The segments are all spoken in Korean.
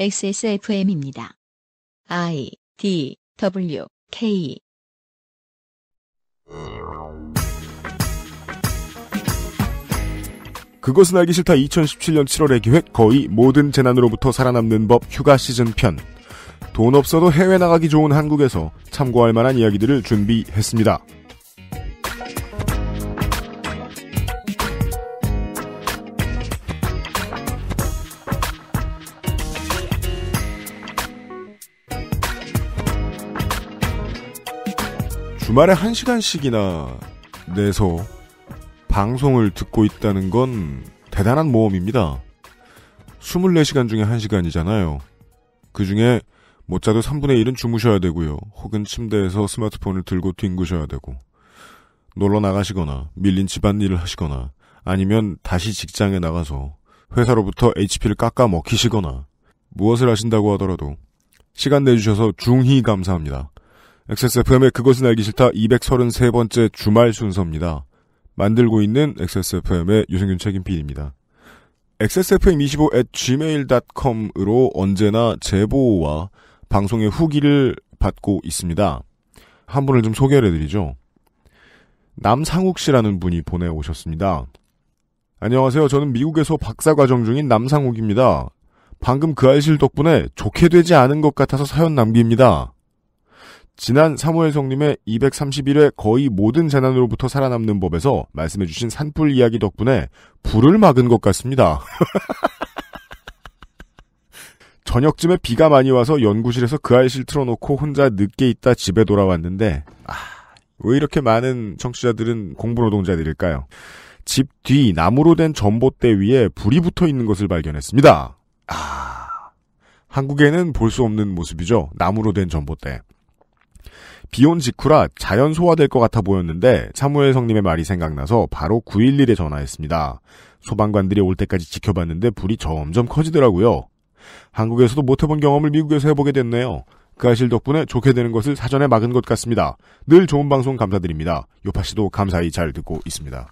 XSFM입니다. I D W K 그것은 알기 싫다 2017년 7월의 기획 거의 모든 재난으로부터 살아남는 법 휴가 시즌 편. 돈 없어도 해외 나가기 좋은 한국에서 참고할 만한 이야기들을 준비했습니다. 주말에 한 시간씩이나 내서 방송을 듣고 있다는 건 대단한 모험입니다. 24시간 중에 한시간이잖아요그 중에 못 자도 3분의 1은 주무셔야 되고요. 혹은 침대에서 스마트폰을 들고 뒹구셔야 되고, 놀러 나가시거나, 밀린 집안일을 하시거나, 아니면 다시 직장에 나가서 회사로부터 HP를 깎아 먹히시거나, 무엇을 하신다고 하더라도, 시간 내주셔서 중히 감사합니다. XSFM의 그것은 알기 싫다 233번째 주말 순서입니다. 만들고 있는 XSFM의 유승균 책임PD입니다. XSFM25 gmail.com으로 언제나 제보와 방송의 후기를 받고 있습니다. 한 분을 좀 소개를 해드리죠. 남상욱 씨라는 분이 보내오셨습니다. 안녕하세요. 저는 미국에서 박사과정 중인 남상욱입니다. 방금 그 알실 덕분에 좋게 되지 않은 것 같아서 사연 남깁니다. 지난 사무혜 성님의 231회 거의 모든 재난으로부터 살아남는 법에서 말씀해주신 산불 이야기 덕분에 불을 막은 것 같습니다. 저녁쯤에 비가 많이 와서 연구실에서 그 아이실 틀어놓고 혼자 늦게 있다 집에 돌아왔는데 아, 왜 이렇게 많은 청취자들은 공부 노동자들일까요? 집 뒤 나무로 된 전봇대 위에 불이 붙어 있는 것을 발견했습니다. 아, 한국에는 볼 수 없는 모습이죠. 나무로 된 전봇대. 비온 직후라 자연 소화될 것 같아 보였는데 사무엘 성님의 말이 생각나서 바로 911에 전화했습니다. 소방관들이 올 때까지 지켜봤는데 불이 점점 커지더라고요. 한국에서도 못해본 경험을 미국에서 해보게 됐네요. 그 아실 덕분에 좋게 되는 것을 사전에 막은 것 같습니다. 늘 좋은 방송 감사드립니다. 요파 씨도 감사히 잘 듣고 있습니다.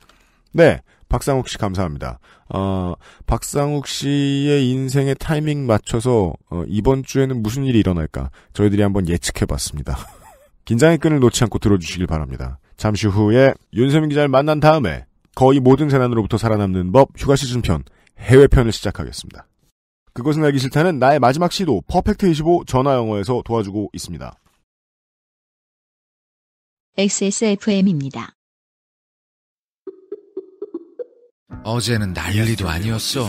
네, 박상욱 씨 감사합니다. 어, 박상욱 씨의 인생의 타이밍 맞춰서 어, 이번 주에는 무슨 일이 일어날까 저희들이 한번 예측해봤습니다. 긴장의 끈을 놓지 않고 들어주시길 바랍니다. 잠시 후에 윤세민 기자를 만난 다음에 거의 모든 재난으로부터 살아남는 법 휴가 시즌편 해외편을 시작하겠습니다. 그것은 알기 싫다는 나의 마지막 시도 퍼펙트25 전화영어에서 도와주고 있습니다. XSFM입니다. 어제는 난리도 아니었어.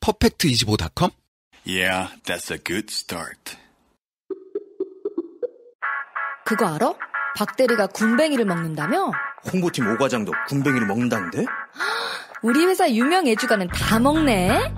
퍼펙트25.com? Yeah, that's a good start. 그거 알아? 박대리가 군뱅이를 먹는다며? 홍보팀 오과장도 군뱅이를 먹는다는데? 우리 회사 유명 애주가는 다 먹네?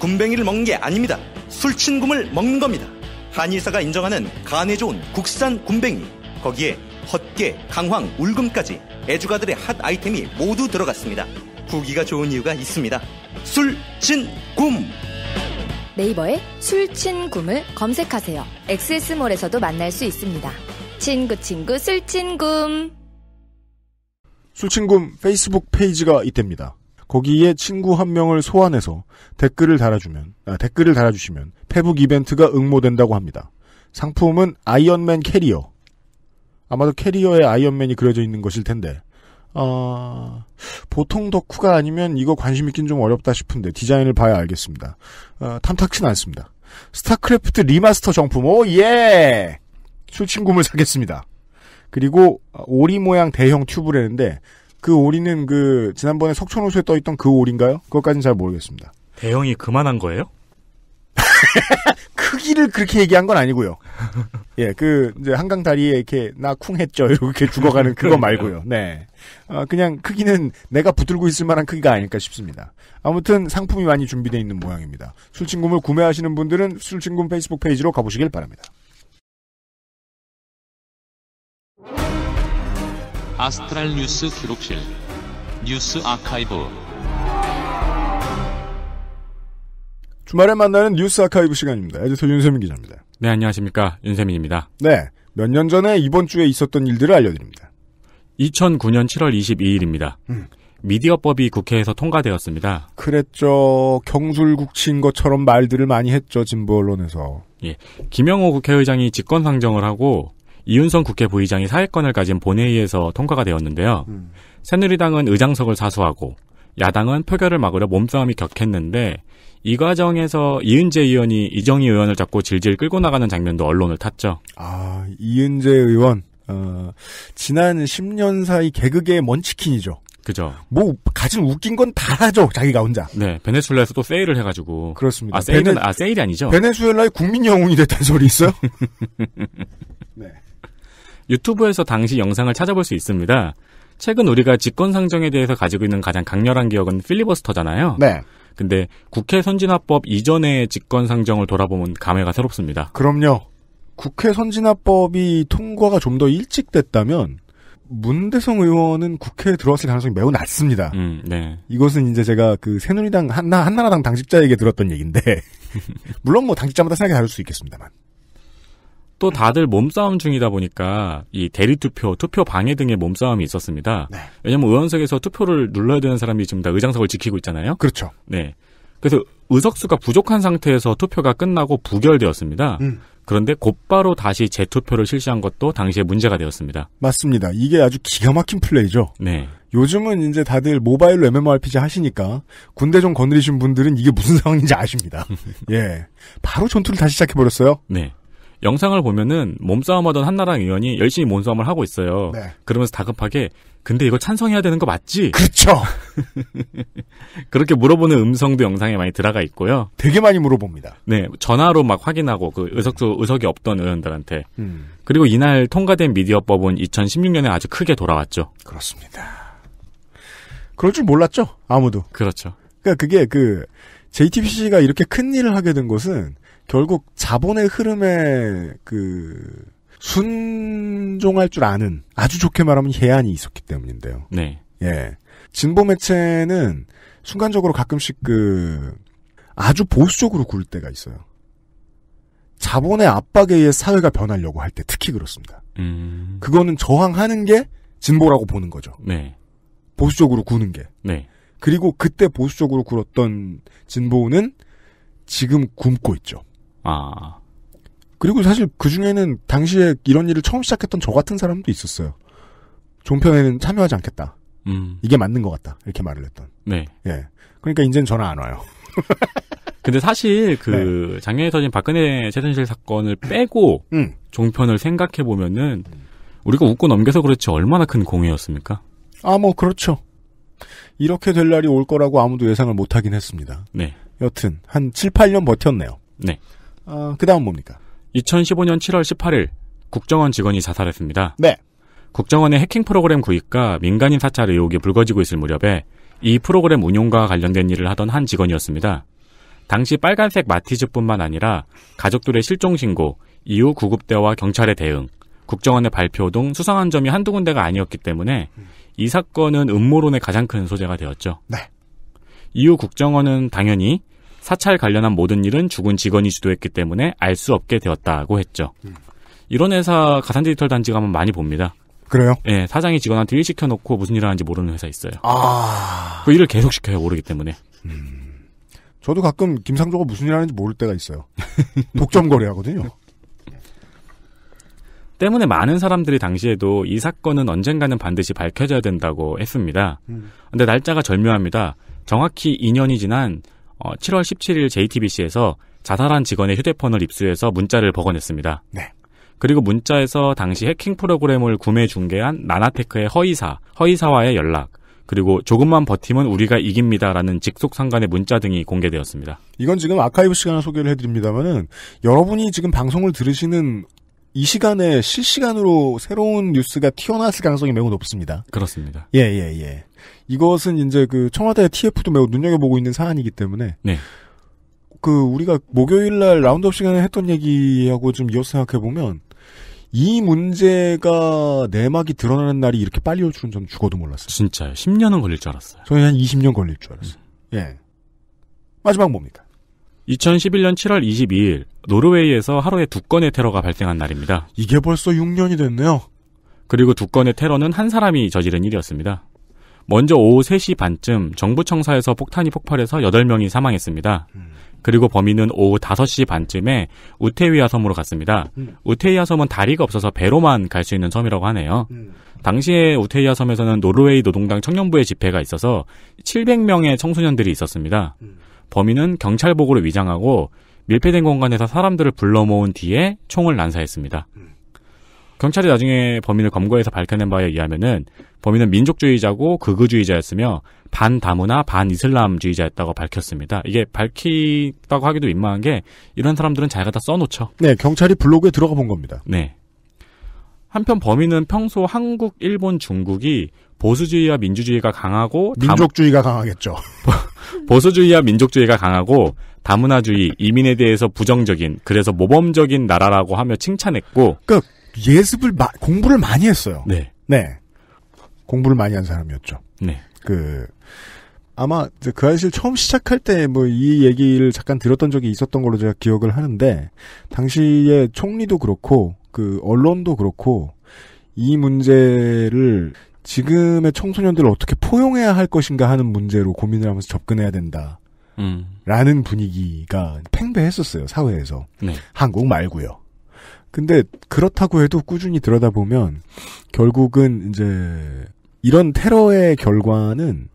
군뱅이를 먹는 게 아닙니다. 술친굼을 먹는 겁니다. 한의사가 인정하는 간에 좋은 국산 군뱅이. 거기에 헛개, 강황, 울금까지 애주가들의 핫 아이템이 모두 들어갔습니다. 구기가 좋은 이유가 있습니다. 술친굼! 네이버에 술친굼을 검색하세요. 엑세스몰에서도 만날 수 있습니다. 친구 친구 술친굼 술친굼 페이스북 페이지가 이때입니다 거기에 친구 한 명을 소환해서 댓글을 달아주면 아, 댓글을 달아주시면 페북 이벤트가 응모된다고 합니다. 상품은 아이언맨 캐리어. 아마도 캐리어에 아이언맨이 그려져 있는 것일 텐데 어, 보통 덕후가 아니면 이거 관심 있긴 좀 어렵다 싶은데 디자인을 봐야 알겠습니다. 어, 탐탁치는 않습니다. 스타크래프트 리마스터 정품 오 예! 술친구물 사겠습니다. 그리고 오리 모양 대형 튜브라는데 그 오리는 그 지난번에 석촌호수에 떠있던 그 오리인가요? 그것까지는 잘 모르겠습니다. 대형이 그만한 거예요? 크기를 그렇게 얘기한 건 아니고요. 예, 그 이제 한강 다리에 이렇게 나 쿵했죠 이렇게 죽어가는 그거 말고요. 네, 아, 그냥 크기는 내가 붙들고 있을 만한 크기가 아닐까 싶습니다. 아무튼 상품이 많이 준비되어 있는 모양입니다. 술친구를 구매하시는 분들은 술친구 페이스북 페이지로 가보시길 바랍니다. 아스트랄 뉴스 기록실 뉴스 아카이브 주말에 만나는 뉴스 아카이브 시간입니다. 에디터 윤세민 기자입니다. 네, 안녕하십니까. 윤세민입니다. 네. 몇 년 전에 이번 주에 있었던 일들을 알려드립니다. 2009년 7월 22일입니다. 음. 미디어법이 국회에서 통과되었습니다. 그랬죠. 경술국치인 것처럼 말들을 많이 했죠. 진보 언론에서. 예. 김영호 국회의장이 직권상정을 하고 이윤선 국회 부의장이 사회권을 가진 본회의에서 통과가 되었는데요. 음. 새누리당은 의장석을 사수하고 야당은 표결을 막으려 몸싸움이 격했는데 이 과정에서 이은재 의원이 이정희 의원을 잡고 질질 끌고 나가는 장면도 언론을 탔죠. 아, 이은재 의원. 어, 지난 10년 사이 개그계의 먼치킨이죠. 그죠. 뭐 가진 웃긴 건 다 하죠. 자기가 혼자. 네. 베네수엘라에서 또 세일을 해 가지고. 그렇습니다. 아, 세일은 베네, 아, 세일이 아니죠. 베네수엘라의 국민 영웅이 됐다는 소리 있어요? 네. 유튜브에서 당시 영상을 찾아볼 수 있습니다. 최근 우리가 직권 상정에 대해서 가지고 있는 가장 강렬한 기억은 필리버스터잖아요. 네. 근데 국회 선진화법 이전의 직권 상정을 돌아보면 감회가 새롭습니다. 그럼요. 국회 선진화법이 통과가 좀 더 일찍 됐다면 문대성 의원은 국회에 들어왔을 가능성이 매우 낮습니다. 음, 네. 이것은 이제 제가 그 새누리당 한나 한나라당 당직자에게 들었던 얘기인데 물론 뭐 당직자마다 생각이 다를 수 있겠습니다만. 또 다들 몸싸움 중이다 보니까 이 대리 투표, 투표 방해 등의 몸싸움이 있었습니다. 네. 왜냐하면 의원석에서 투표를 눌러야 되는 사람이 지금 다 의장석을 지키고 있잖아요. 그렇죠. 네. 그래서 의석수가 부족한 상태에서 투표가 끝나고 부결되었습니다. 음. 그런데 곧바로 다시 재투표를 실시한 것도 당시에 문제가 되었습니다. 맞습니다. 이게 아주 기가 막힌 플레이죠. 네. 요즘은 이제 다들 모바일로 MMORPG 하시니까 군대 좀 거느리신 분들은 이게 무슨 상황인지 아십니다. 예. 바로 전투를 다시 시작해버렸어요. 네. 영상을 보면은 몸싸움하던 한나랑 의원이 열심히 몸싸움을 하고 있어요. 네. 그러면서 다급하게 근데 이거 찬성해야 되는 거 맞지? 그렇죠. 그렇게 물어보는 음성도 영상에 많이 들어가 있고요. 되게 많이 물어봅니다. 네, 전화로 막 확인하고 그 의석수 의석이 없던 의원들한테. 음. 그리고 이날 통과된 미디어법은 2016년에 아주 크게 돌아왔죠. 그렇습니다. 그럴 줄 몰랐죠, 아무도. 그렇죠. 그러니까 그게 그 JTBC가 이렇게 큰 일을 하게 된 것은 결국 자본의 흐름에 그 순종할 줄 아는 아주 좋게 말하면 해안이 있었기 때문인데요. 네. 예. 진보 매체는 순간적으로 가끔씩 그 아주 보수적으로 굴 때가 있어요. 자본의 압박에 의해 사회가 변하려고 할 때 특히 그렇습니다. 음... 그거는 저항하는 게 진보라고 보는 거죠. 네. 보수적으로 구는 게. 네. 그리고 그때 보수적으로 굴었던 진보는 지금 굶고 있죠. 아. 그리고 사실 그 중에는 당시에 이런 일을 처음 시작했던 저 같은 사람도 있었어요. 종편에는 참여하지 않겠다. 음. 이게 맞는 것 같다. 이렇게 말을 했던. 네. 예. 그러니까 이제는 전화 안 와요. 근데 사실 그 네. 작년에 터진 박근혜 최순실 사건을 빼고 음. 종편을 생각해 보면은 우리가 웃고 넘겨서 그렇지 얼마나 큰 공이었습니까? 아, 뭐 그렇죠. 이렇게 될 날이 올 거라고 아무도 예상을 못 하긴 했습니다. 네. 여튼 한 7, 8년 버텼네요. 네. 어, 그 다음 뭡니까? 2015년 7월 18일 국정원 직원이 자살했습니다. 네. 국정원의 해킹 프로그램 구입과 민간인 사찰 의혹이 불거지고 있을 무렵에 이 프로그램 운용과 관련된 일을 하던 한 직원이었습니다. 당시 빨간색 마티즈뿐만 아니라 가족들의 실종 신고, 이후 구급대와 경찰의 대응, 국정원의 발표 등 수상한 점이 한두 군데가 아니었기 때문에 이 사건은 음모론의 가장 큰 소재가 되었죠. 네. 이후 국정원은 당연히 사찰 관련한 모든 일은 죽은 직원이 주도했기 때문에 알 수 없게 되었다고 했죠. 이런 회사 가산 디지털 단지 가면 많이 봅니다. 그래요? 예, 사장이 직원한테 일 시켜놓고 무슨 일을 하는지 모르는 회사 있어요. 아. 그 일을 계속 시켜요, 모르기 때문에. 음. 저도 가끔 김상조가 무슨 일 하는지 모를 때가 있어요. 독점 거래하거든요. 때문에 많은 사람들이 당시에도 이 사건은 언젠가는 반드시 밝혀져야 된다고 했습니다. 음. 근데 날짜가 절묘합니다. 정확히 2년이 지난 7월 17일 JTBC에서 자살한 직원의 휴대폰을 입수해서 문자를 복원했습니다. 네. 그리고 문자에서 당시 해킹 프로그램을 구매 중개한 나나테크의 허이사, 허이사와의 연락, 그리고 조금만 버티면 우리가 이깁니다라는 직속 상관의 문자 등이 공개되었습니다. 이건 지금 아카이브 시간을 소개를 해드립니다만은 여러분이 지금 방송을 들으시는 이 시간에 실시간으로 새로운 뉴스가 튀어나왔을 가능성이 매우 높습니다. 그렇습니다. 예, 예, 예. 이것은 이제 그 청와대 TF도 매우 눈여겨보고 있는 사안이기 때문에 네. 그 우리가 목요일 날 라운드업 시간에 했던 얘기하고 좀 이어서 생각해 보면 이 문제가 내막이 드러나는 날이 이렇게 빨리 올 줄은 전 죽어도 몰랐어요. 진짜요. 10년은 걸릴 줄 알았어요. 저희 한 20년 걸릴 줄 음. 알았어요. 음. 예. 마지막 뭡니까? 2011년 7월 22일 노르웨이에서 하루에 두 건의 테러가 발생한 날입니다. 이게 벌써 6년이 됐네요. 그리고 두 건의 테러는 한 사람이 저지른 일이었습니다. 먼저 오후 3시 반쯤 정부청사에서 폭탄이 폭발해서 8명이 사망했습니다. 음. 그리고 범인은 오후 5시 반쯤에 우테위아 섬으로 갔습니다. 음. 우테위아 섬은 다리가 없어서 배로만 갈 수 있는 섬이라고 하네요. 음. 당시에 우테이아 섬에서는 노르웨이 노동당 청년부의 집회가 있어서 700명의 청소년들이 있었습니다. 범인은 경찰복으로 위장하고 밀폐된 공간에서 사람들을 불러 모은 뒤에 총을 난사했습니다. 음. 경찰이 나중에 범인을 검거해서 밝혀낸 바에 의하면은 범인은 민족주의자고 극우주의자였으며 반다문화 반이슬람주의자였다고 밝혔습니다. 이게 밝히다고 하기도 민망한 게 이런 사람들은 자기가 다 써놓죠. 네, 경찰이 블로그에 들어가 본 겁니다. 네. 한편 범인은 평소 한국, 일본, 중국이 보수주의와 민주주의가 강하고 민족주의가 다 강하겠죠. 보수주의와 민족주의가 강하고 다문화주의, 이민에 대해서 부정적인, 그래서 모범적인 나라라고 하며 칭찬했고. 그 예습을 마, 공부를 많이 했어요. 네. 네. 공부를 많이 한 사람이었죠. 네. 그 아마 그 아이실 처음 시작할 때 뭐 이 얘기를 잠깐 들었던 적이 있었던 걸로 제가 기억을 하는데 당시에 총리도 그렇고 그 언론도 그렇고 이 문제를 지금의 청소년들을 어떻게 포용해야 할 것인가 하는 문제로 고민을 하면서 접근해야 된다. 음. 라는 분위기가 팽배했었어요 사회에서 네. 한국 말고요. 근데 그렇다고 해도 꾸준히 들여다보면 결국은 이제 이런 테러의 결과는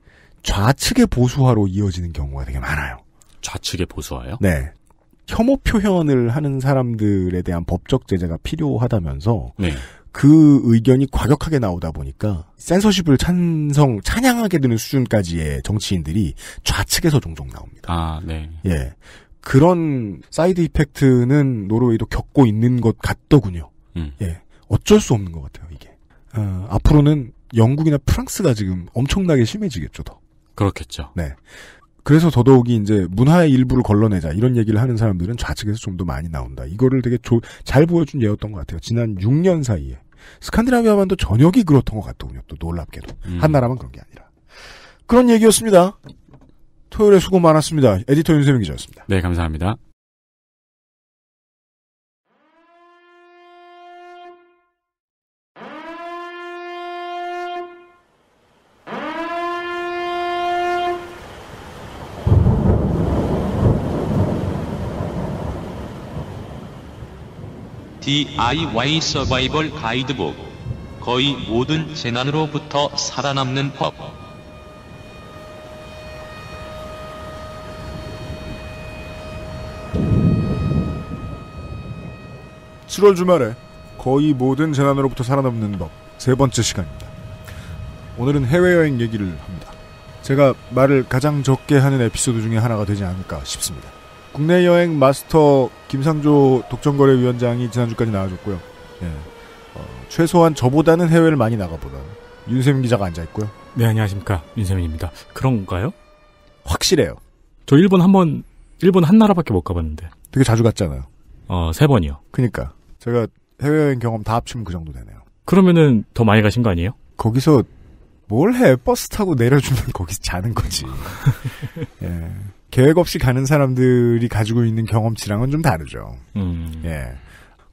좌측의 보수화로 이어지는 경우가 되게 많아요. 좌측의 보수화요? 네. 혐오 표현을 하는 사람들에 대한 법적 제재가 필요하다면서 네. 그 의견이 과격하게 나오다 보니까 센서십을 찬성 찬양하게 되는 수준까지의 정치인들이 좌측에서 종종 나옵니다. 아, 네. 예. 그런 사이드 이펙트는 노르웨이도 겪고 있는 것 같더군요. 음. 예. 어쩔 수 없는 것 같아요, 이게. 어, 앞으로는 영국이나 프랑스가 지금 엄청나게 심해지겠죠, 더. 그렇겠죠. 네. 그래서 더더욱이 이제 문화의 일부를 걸러내자 이런 얘기를 하는 사람들은 좌측에서 좀 더 많이 나온다. 이거를 되게 조, 잘 보여준 예였던 것 같아요. 지난 6년 사이에 스칸디나비아 만도 전역이 그렇던 것 같더군요. 또 놀랍게도 음. 한 나라만 그런 게 아니라 그런 얘기였습니다. 토요일에 수고 많았습니다. 에디터 윤세민 기자였습니다. 네, 감사합니다. DIY 서바이벌 가이드북 거의 모든 재난으로부터 살아남는 법 7월 주말에 거의 모든 재난으로부터 살아남는 법 세 번째 시간입니다. 오늘은 해외여행 얘기를 합니다. 제가 말을 가장 적게 하는 에피소드 중에 하나가 되지 않을까 싶습니다. 국내 여행 마스터 김상조 독점거래위원장이 지난주까지 나와줬고요. 예. 어, 최소한 저보다는 해외를 많이 나가보던 윤세민 기자가 앉아있고요. 네, 안녕하십니까. 윤세민입니다. 그런가요? 확실해요. 저 일본 한 번, 일본 한 나라밖에 못 가봤는데. 되게 자주 갔잖아요. 어, 세 번이요. 그니까. 제가 해외여행 경험 다 합치면 그 정도 되네요. 그러면은 더 많이 가신 거 아니에요? 거기서 뭘 해? 버스 타고 내려주면 거기서 자는 거지. 예. 계획 없이 가는 사람들이 가지고 있는 경험치랑은 좀 다르죠. 음. 예.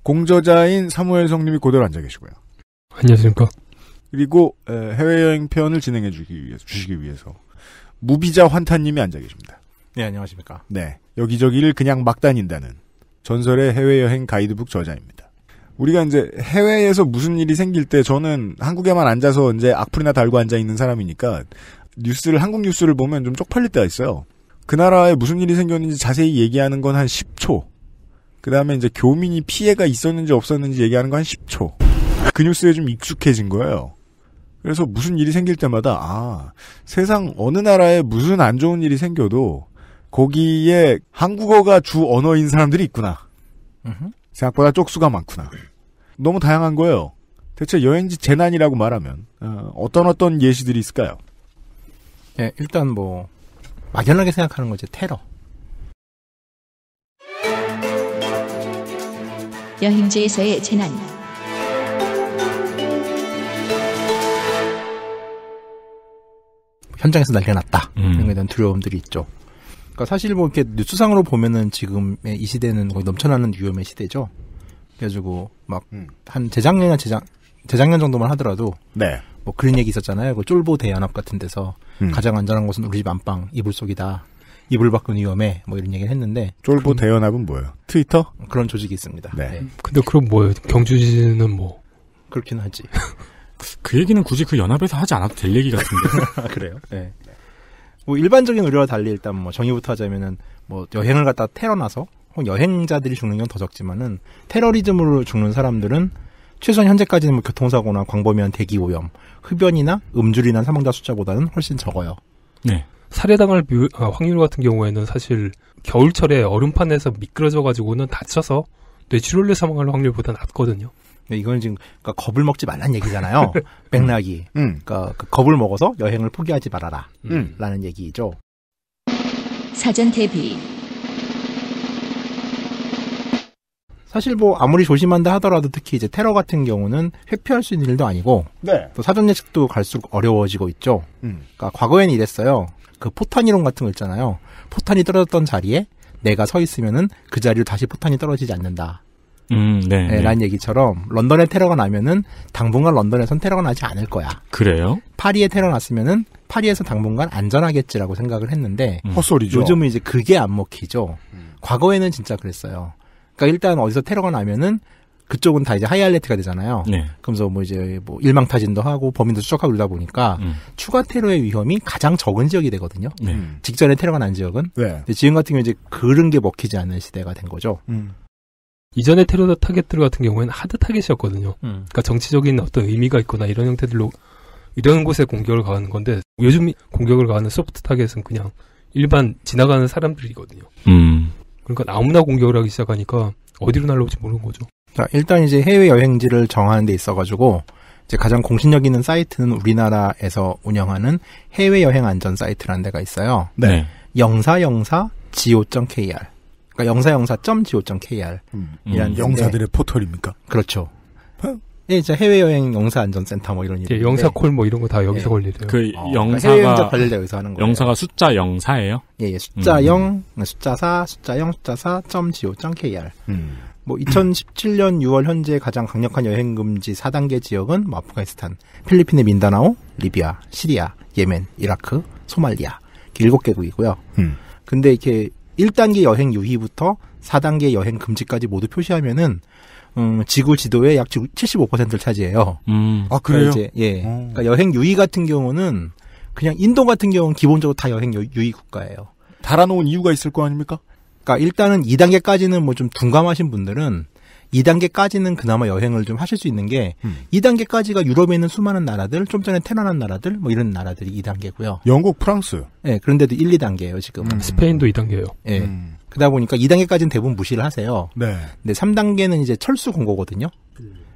공저자인 사무엘성님이 고대로 앉아 계시고요. 안녕하십니까. 그리고 해외여행 편을 진행해 주기 위해서, 주시기 위해서 무비자 환타님이 앉아 계십니다. 네, 안녕하십니까. 네. 여기저기를 그냥 막 다닌다는 전설의 해외여행 가이드북 저자입니다. 우리가 이제 해외에서 무슨 일이 생길 때 저는 한국에만 앉아서 이제 악플이나 달고 앉아 있는 사람이니까 뉴스를 한국 뉴스를 보면 좀 쪽팔릴 때가 있어요. 그 나라에 무슨 일이 생겼는지 자세히 얘기하는 건 한 10초. 그 다음에 이제 교민이 피해가 있었는지 없었는지 얘기하는 건 한 10초. 그 뉴스에 좀 익숙해진 거예요. 그래서 무슨 일이 생길 때마다 아 세상 어느 나라에 무슨 안 좋은 일이 생겨도 거기에 한국어가 주 언어인 사람들이 있구나. 생각보다 쪽수가 많구나. 너무 다양한 거예요. 대체 여행지 재난이라고 말하면 어, 어떤 어떤 예시들이 있을까요? 예, 일단 뭐 막연하게 생각하는 거죠. 테러. 여행지에서의 재난. 현장에서 날려놨다 음. 이런 거에 대한 두려움들이 있죠. 그러니까 사실 뭐 이렇게 뉴스상으로 보면은 지금의 이 시대는 거의 넘쳐나는 위험의 시대죠. 그래가지고 막한 음. 재작년이나 재작 재작년 정도만 하더라도 네. 뭐 그런 얘기 있었잖아요. 그 쫄보 대연합 같은 데서 음. 가장 안전한 곳은 우리 집 안방 이불 속이다. 이불 밖은 위험해. 뭐 이런 얘기를 했는데 쫄보 대연합은 뭐예요? 트위터? 그런 조직이 있습니다. 네. 네. 근데 그럼 뭐예요? 경주지는 뭐 그렇긴 하지. 그 얘기는 굳이 그 연합에서 하지 않아도 될 얘기 같은데. 그래요? 네. 뭐 일반적인 의료와 달리 일단 뭐 정의부터 하자면은 뭐 여행을 갔다 테러나서 여행자들이 죽는 경우 더 적지만은 테러리즘으로 죽는 사람들은 최소한 현재까지는 뭐 교통사고나 광범위한 대기오염, 흡연이나 음주리나 사망자 숫자보다는 훨씬 적어요. 네. 살해당할 아, 확률 같은 경우에는 사실 겨울철에 얼음판에서 미끄러져 가지고는 다쳐서 뇌출혈로 사망할 확률보다 낮거든요. 이건 지금 그러니까 겁을 먹지 말란 얘기잖아요. 맥나기 음. 음. 그러니까 그 겁을 먹어서 여행을 포기하지 말아라. 음. 음. 라는 얘기죠. 사전 대비. 사실 뭐 아무리 조심한다 하더라도 특히 이제 테러 같은 경우는 회피할 수 있는 일도 아니고 네. 또 사전 예측도 갈수록 어려워지고 있죠. 음. 그러니까 과거에는 이랬어요. 그 포탄 이론 같은 거 있잖아요. 포탄이 떨어졌던 자리에 내가 서 있으면은 그 자리로 다시 포탄이 떨어지지 않는다. 음, 네, 예, 네. 라는 얘기처럼 런던에 테러가 나면은 당분간 런던에선 테러가 나지 않을 거야. 그래요? 파리에 테러 났으면은 파리에서 당분간 안전하겠지라고 생각을 했는데 음. 헛소리죠. 요즘은 이제 그게 안 먹히죠. 음. 과거에는 진짜 그랬어요. 그러니까 일단 어디서 테러가 나면은 그쪽은 다 이제 하이 알레트가 되잖아요. 네. 그러면서 뭐 이제 뭐 일망타진도 하고 범인도 추적하고 그러다 보니까 음. 추가 테러의 위험이 가장 적은 지역이 되거든요. 네. 음. 직전에 테러가 난 지역은. 네. 지금 같은 경우 이제 그런 게 먹히지 않는 시대가 된 거죠. 음. 이전에 테러 타겟들 같은 경우에는 하드 타겟이었거든요. 음. 그러니까 정치적인 어떤 의미가 있거나 이런 형태들로 이런 곳에 공격을 가하는 건데 요즘 공격을 가하는 소프트 타겟은 그냥 일반 지나가는 사람들이거든요. 음. 그러니까 아무나 공격을 하기 시작하니까 어디로 날라올지 모르는 거죠. 일단 이제 해외 여행지를 정하는 데 있어가지고 이제 가장 공신력 있는 사이트는 우리나라에서 운영하는 해외 여행 안전 사이트라는 데가 있어요. 네. 영사영사 go.kr 그러니까 영사영사.go.kr 음. 이란 음. 영사들의 포털입니까? 그렇죠. 어? 예, 이제 해외여행 영사 안전센터 뭐 이런 예, 영사 콜뭐 이런 거 다 여기서 예. 걸리대요. 그 어, 영사가 그러니까 관리를 여기서 하는 거예요. 영사가 숫자 영사예요? 예, 예 숫자 음. 0, 그러니까 숫자 4, 숫자 0, 숫자 4.go.kr. 음. 뭐 2017년 6월 현재 가장 강력한 여행 금지 4단계 지역은 뭐 아프가니스탄, 필리핀의 민다나오, 리비아, 시리아, 예멘, 이라크, 소말리아 7개국이고요. 음. 근데 이렇게 1단계 여행 유희부터 4단계 여행 금지까지 모두 표시하면은 음, 지구 지도의 약 75%를 차지해요. 음. 아 그래요? 그러니까 이제, 예. 어. 그러니까 여행 유희 같은 경우는 그냥 인도 같은 경우는 기본적으로 다 여행 유희 국가예요. 달아놓은 이유가 있을 거 아닙니까? 그러니까 일단은 2단계까지는 뭐 좀 둔감하신 분들은 2단계까지는 그나마 여행을 좀 하실 수 있는 게 음. 2단계까지가 유럽에 있는 수많은 나라들, 좀 전에 테러난 나라들, 뭐 이런 나라들이 2단계고요. 영국, 프랑스. 네, 그런데도 1, 2단계예요 지금. 음. 스페인도 2단계예요. 예. 네. 음. 그러다 보니까 2단계까지는 대부분 무시를 하세요. 네. 근데 3단계는 이제 철수 공고거든요.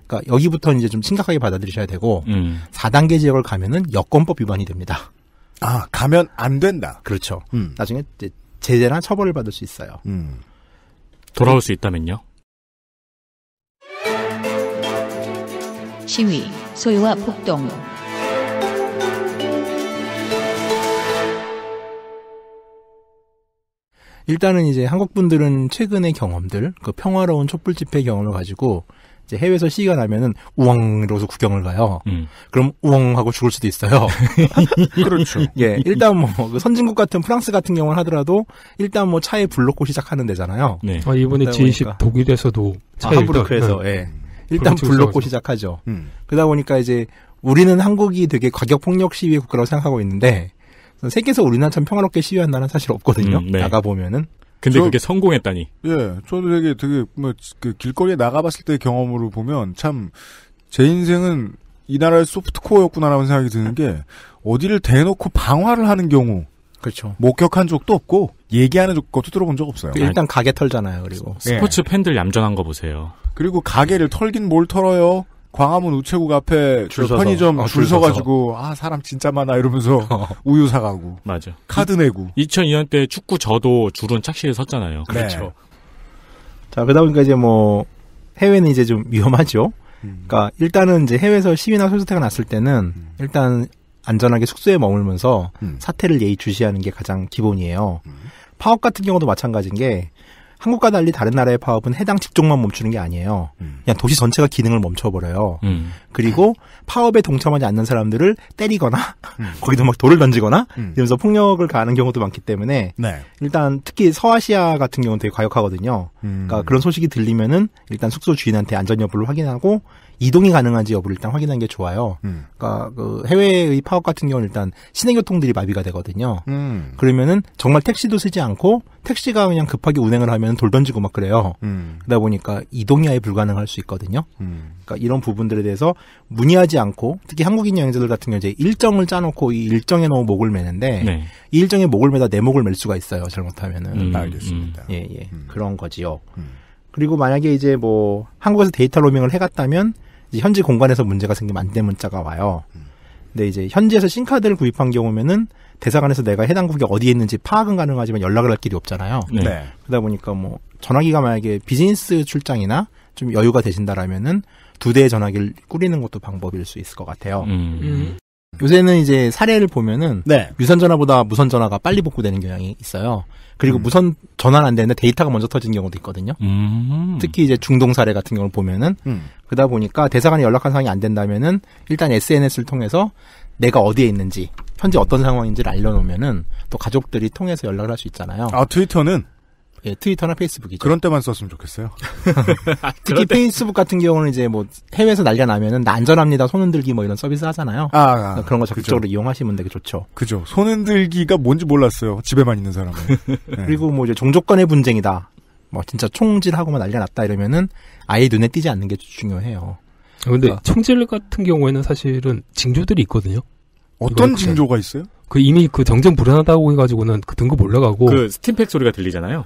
그러니까 여기부터 이제 좀 심각하게 받아들이셔야 되고 음. 4단계 지역을 가면은 여권법 위반이 됩니다. 아, 가면 안 된다. 그렇죠. 음. 나중에 제재나 처벌을 받을 수 있어요. 음. 돌아올 수 있다면요? 시위, 소유와 폭동. 일단은 이제 한국 분들은 최근의 경험들, 그 평화로운 촛불 집회 경험을 가지고 이제 해외에서 시위가 나면은 우엉 으로서 구경을 가요. 음. 그럼 우엉 하고 죽을 수도 있어요. 그렇죠. 예, 일단 뭐, 뭐 그 선진국 같은 프랑스 같은 경우는 하더라도 일단 뭐 차에 불놓고 시작하는 데잖아요. 네. 아, 이번에 G20 독일에서도 차에 아, 함부르크에서 네. 예. 네. 일단 불로고 시작하죠. 음. 그러다 보니까 이제 우리는 한국이 되게 과격 폭력 시위의 국가라고 생각하고 있는데 세계에서 우리나라 참 평화롭게 시위한 나라는 사실 없거든요. 음, 네. 나가 보면은. 근데 저, 그게 성공했다니. 예, 저도 되게 되게 뭐그 길거리에 나가봤을 때 경험으로 보면 참 제 인생은 이 나라의 소프트코어였구나라는 생각이 드는 게 어디를 대놓고 방화를 하는 경우. 그렇죠. 목격한 적도 없고 얘기하는 것도 들어본 적 없어요. 그 일단 가게 털잖아요. 그리고 예. 스포츠 팬들 얌전한 거 보세요. 그리고 가게를 털긴 뭘 털어요. 광화문 우체국 앞에 그 줄 편의점 어, 줄 서가지고 아 사람 진짜 많아 이러면서 어. 우유 사가고 맞아 카드 내고 2002년 때 축구 저도 줄은 착실히 섰잖아요. 네. 그렇죠. 자 그러다 보니까 이제 뭐 해외는 이제 좀 위험하죠. 음. 그러니까 일단은 이제 해외에서 시위나 소수태가 났을 때는 음. 일단 안전하게 숙소에 머물면서 음. 사태를 예의주시하는 게 가장 기본이에요. 음. 파업 같은 경우도 마찬가지인 게 한국과 달리 다른 나라의 파업은 해당 직종만 멈추는 게 아니에요. 음. 그냥 도시 전체가 기능을 멈춰버려요. 음. 그리고 파업에 동참하지 않는 사람들을 때리거나 음. 거기도 막 돌을 던지거나 음. 이러면서 폭력을 가하는 경우도 많기 때문에 네. 일단 특히 서아시아 같은 경우는 되게 과격하거든요. 음. 그러니까 그런 소식이 들리면은 일단 숙소 주인한테 안전 여부를 확인하고 이동이 가능한지 여부를 일단 확인하는 게 좋아요. 음. 그러니까 그 해외의 파업 같은 경우는 일단 시내 교통들이 마비가 되거든요. 음. 그러면은 정말 택시도 쓰지 않고 택시가 그냥 급하게 운행을 하면 돌 던지고 막 그래요. 음. 그러다 보니까 이동이 아예 불가능할 수 있거든요. 음. 그러니까 이런 부분들에 대해서 문의하지 않고 특히 한국인 여행자들 같은 경우 이제 일정을 짜놓고 이 일정에 너무 목을 매는데 네. 이 일정에 목을 매다 내 목을 맬 수가 있어요. 잘못하면은. 음. 알겠습니다. 예, 예. 음. 그런 거지요. 그리고 만약에 이제 뭐 한국에서 데이터 로밍을 해갔다면 현지 공간에서 문제가 생기면 안 되는 문자가 와요. 근데 이제 현지에서 신카드를 구입한 경우면은 대사관에서 내가 해당 국이 어디에 있는지 파악은 가능하지만 연락을 할 길이 없잖아요. 네. 네. 그러다 보니까 뭐 전화기가 만약에 비즈니스 출장이나 좀 여유가 되신다라면은 두 대의 전화기를 꾸리는 것도 방법일 수 있을 것 같아요. 음. 음. 요새는 이제 사례를 보면은 네. 유선 전화보다 무선 전화가 빨리 복구되는 경향이 있어요. 그리고 음. 무선 전화는 안 되는데 데이터가 먼저 터지는 경우도 있거든요. 음. 특히 이제 중동 사례 같은 경우를 보면은 음. 그러다 보니까 대사관이 연락한 상황이 안 된다면은 일단 SNS를 통해서 내가 어디에 있는지 현재 어떤 상황인지를 알려놓으면은 또 가족들이 통해서 연락을 할 수 있잖아요. 아 트위터는 예, 트위터나 페이스북이죠. 그런 때만 썼으면 좋겠어요. 아, 특히 페이스북 같은 경우는 이제 뭐 해외에서 난리가 나면은 난전합니다손 흔들기 뭐 이런 서비스 하잖아요. 아, 아 그러니까 그런 거 적극적으로 그죠. 이용하시면 되게 좋죠. 그죠. 손 흔들기가 뭔지 몰랐어요. 집에만 있는 사람은. 네. 그리고 뭐 이제 종족 간의 분쟁이다. 뭐 진짜 총질하고만 뭐 난리가 났다 이러면은 아예 눈에 띄지 않는 게 중요해요. 아, 근데 그러니까. 총질 같은 경우에는 사실은 징조들이 있거든요. 어떤 징조가 있어요? 그 이미 그정쟁 불안하다고 해가지고는 그 등급 올라가고 그 스팀팩 소리가 들리잖아요.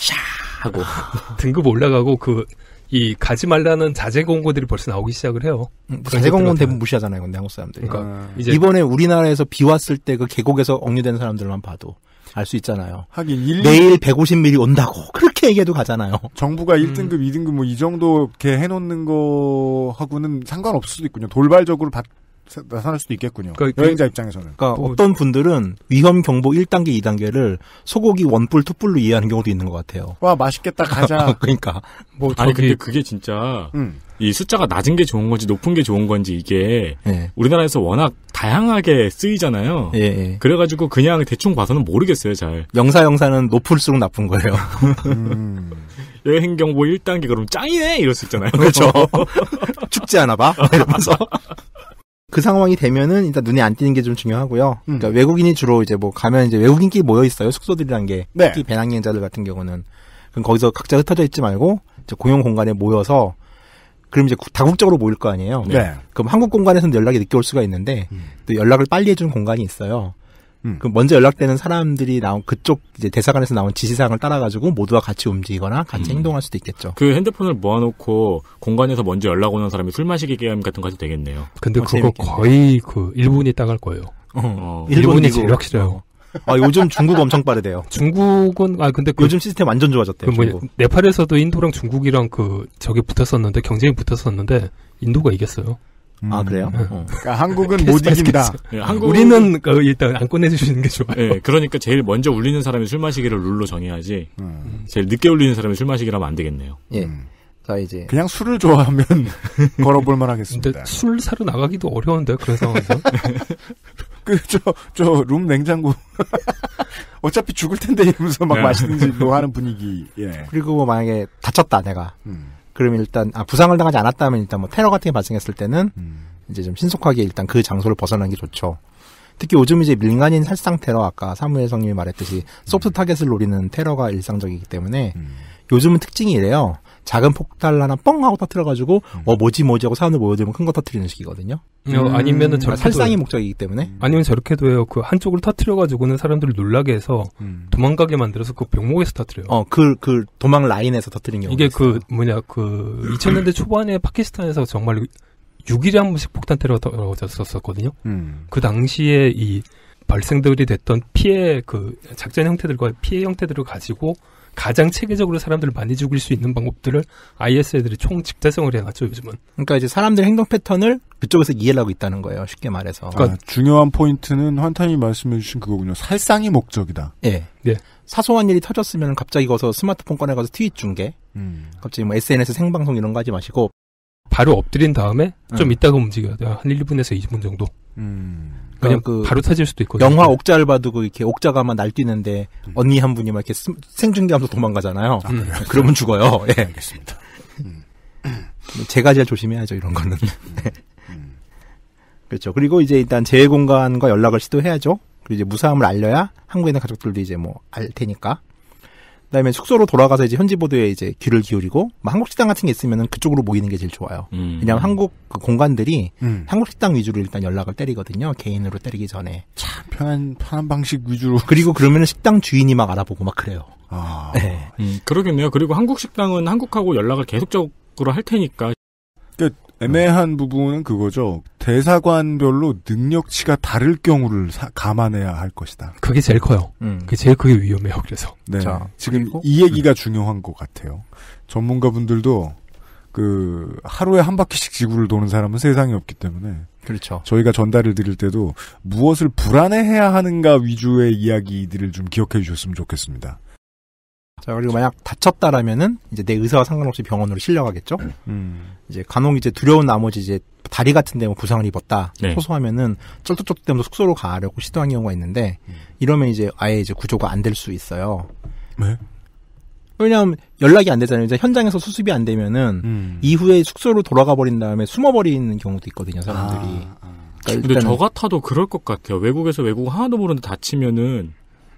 샤 하고 등급 올라가고 그 이 가지 말라는 자제 공고들이 벌써 나오기 시작을 해요. 음, 자제 공고는 대부분 무시하잖아요, 근데 한국 사람들이. 그러니까 아. 이번에 우리나라에서 비 왔을 때 그 계곡에서 억류된 사람들만 봐도 알 수 있잖아요. 하긴 1, 내일 150mm 온다고 그렇게 얘기해도 가잖아요. 정부가 1등급, 음. 2등급 뭐 이 정도 이렇게 해놓는 거하고는 상관없을 수도 있군요. 돌발적으로 받, 나타날 수도 있겠군요. 그러니까 그 여행자 입장에서는. 그러니까 또, 뭐 어떤 분들은 위험 경보 1단계, 2단계를 소고기 원뿔, 투뿔로 이해하는 경우도 있는 것 같아요. 와 맛있겠다 가자. 그러니까. 뭐 아니 근데 그게 진짜 음. 이 숫자가 낮은 게 좋은 건지 높은 게 좋은 건지 이게 예. 우리나라에서 워낙 다양하게 쓰이잖아요. 예, 예. 그래가지고 그냥 대충 봐서는 모르겠어요, 잘. 영사 영사는 높을수록 나쁜 거예요. 음. 여행 경보 1단계 그럼 짱이네 이럴 수 있잖아요. 그렇죠. 축제 하나 봐. 이러면서. 그 상황이 되면은 일단 눈에 안 띄는 게 좀 중요하고요. 그러니까 음. 그러니까 외국인이 주로 이제 뭐 가면 이제 외국인끼리 모여 있어요. 숙소들이란 게 네. 특히 배낭여행자들 같은 경우는 그럼 거기서 각자 흩어져 있지 말고 이제 공용 공간에 모여서 그럼 이제 다국적으로 모일 거 아니에요. 네. 그럼 한국 공간에서는 연락이 늦게 올 수가 있는데 음. 또 연락을 빨리 해주는 공간이 있어요. 음. 그 먼저 연락되는 사람들이 나온 그쪽 이제 대사관에서 나온 지시사항을 따라가지고 모두와 같이 움직이거나 같이 음. 행동할 수도 있겠죠. 그 핸드폰을 모아놓고 공간에서 먼저 연락 오는 사람이 술 마시기 게임 같은 거 해도 되겠네요. 근데 어, 그거 거의 그 일본이 따갈 거예요. 어, 어. 일본이 제일 확실해요. 어. 아 요즘 중국 엄청 빠르대요. 중국은 아 근데 그, 요즘 시스템 완전 좋아졌대요. 그 뭐냐, 네팔에서도 인도랑 중국이랑 그 저게 붙었었는데 경쟁이 붙었었는데 인도가 이겼어요. 음. 아 그래요? 음. 어. 그러니까 한국은 못 이긴다. 네, 한국... 우리는 그 일단 안 꺼내주시는 게 좋아요. 네, 그러니까 제일 먼저 울리는 사람이 술 마시기를 룰로 정해야지. 음. 제일 늦게 울리는 사람이 술 마시기라면 안 되겠네요. 예. 음. 자 이제 그냥 술을 좋아하면 걸어볼 만하겠습니다. 술 사러 나가기도 어려운데 그런 상황에서 그 저 저 룸 냉장고 어차피 죽을 텐데 이러면서 막 네. 마시는지 뭐 하는 분위기. 예. 그리고 만약에 다쳤다 내가 음. 그럼 일단 아 부상을 당하지 않았다면 일단 뭐 테러 같은 게 발생했을 때는 음. 이제 좀 신속하게 일단 그 장소를 벗어나는 게 좋죠. 특히 요즘 이제 민간인 살상 테러 아까 사무엘 성님이 말했듯이 소프트 타겟을 노리는 테러가 일상적이기 때문에 음. 요즘은 특징이 이래요. 작은 폭탄 하나 뻥 하고 터트려가지고 음. 어 뭐지 뭐지 하고 사람들 모여들면 큰 거 터트리는 식이거든요. 음. 어, 아니면은 저렇게 그러니까 살상이 목적이기 때문에. 음. 아니면 저렇게도 해요. 그 한쪽으로 터트려가지고는 사람들을 놀라게 해서 음. 도망가게 만들어서 그 병목에서 터트려요. 어그그 그 도망 라인에서 터트린 경우. 이게 그 있어요. 그 뭐냐 그 2000년대 초반에 파키스탄에서 정말 6일에 한 번씩 폭탄 테러가 벌어졌었거든요. 음. 그 당시에 이 발생들이 됐던 피해 그 작전 형태들과 피해 형태들을 가지고 가장 체계적으로 사람들을 많이 죽일 수 있는 방법들을 IS 애들이 총 집대성을 해놨죠 요즘은. 그러니까 이제 사람들 행동 패턴을 그쪽에서 이해를 하고 있다는 거예요. 쉽게 말해서. 그러니까 아, 중요한 포인트는 환타님 말씀해주신 그거군요. 살상이 목적이다. 예. 예. 사소한 일이 터졌으면 갑자기 거서 스마트폰 꺼내가서 트윗 중계. 음. 갑자기 뭐 SNS 생방송 이런 거 하지 마시고. 바로 엎드린 다음에 좀 음. 이따가 움직여야 돼요. 한 1분에서 2분 정도. 음. 그냥 그러니까 그 바로 찾을 수도 있거 영화 옥자를 봐두고 이렇게 옥자가 막 날뛰는데 음. 언니 한 분이 막 이렇게 생중계하면서 도망가잖아요. 아, 음. 그러면 죽어요. 네, 예. 알겠습니다. 음. 제가 제일 조심해야죠 이런 거는. 음, 음, 음. 그렇죠. 그리고 이제 일단 재해 공간과 연락을 시도해야죠. 그리고 이제 무사함을 알려야 한국에 있는 가족들도 이제 뭐알 테니까. 그다음에 숙소로 돌아가서 이제 현지 보도에 이제 귀를 기울이고 뭐 한국 식당 같은 게 있으면은 그쪽으로 모이는 게 제일 좋아요. 음. 왜냐면 한국 그 공간들이 음. 한국 식당 위주로 일단 연락을 때리거든요. 개인으로 때리기 전에 참 편한 편한 방식 위주로 그리고 그러면 식당 주인이 막 알아보고 막 그래요. 아, 네. 음, 그러겠네요. 그리고 한국 식당은 한국하고 연락을 계속적으로 할 테니까. 그 애매한 부분은 그거죠. 대사관별로 능력치가 다를 경우를 사, 감안해야 할 것이다. 그게 제일 커요. 음. 그게 제일 크게 위험해요. 그래서 네. 자, 지금 그리고? 이 얘기가 음. 중요한 것 같아요. 전문가분들도 그 하루에 한 바퀴씩 지구를 도는 사람은 세상에 없기 때문에 그렇죠. 저희가 전달을 드릴 때도 무엇을 불안해해야 하는가 위주의 이야기들을 좀 기억해 주셨으면 좋겠습니다. 자 그리고 만약 다쳤다라면은 이제 내 의사와 상관없이 병원으로 실려가겠죠. 음. 이제 간혹 이제 두려운 나머지 이제 다리 같은 데 뭐 부상을 입었다 네. 소소하면은 쩔뚝쩔뚝 때면서 숙소로 가려고 시도한 경우가 있는데 음. 이러면 이제 아예 이제 구조가 안 될 수 있어요. 네? 왜냐하면 연락이 안 되잖아요. 이제 현장에서 수습이 안 되면은 음. 이후에 숙소로 돌아가 버린 다음에 숨어 버리는 경우도 있거든요. 사람들이. 아, 아. 그러니까 근데 저 같아도 그럴 것 같아요. 외국에서 외국 하나도 모르는데 다치면은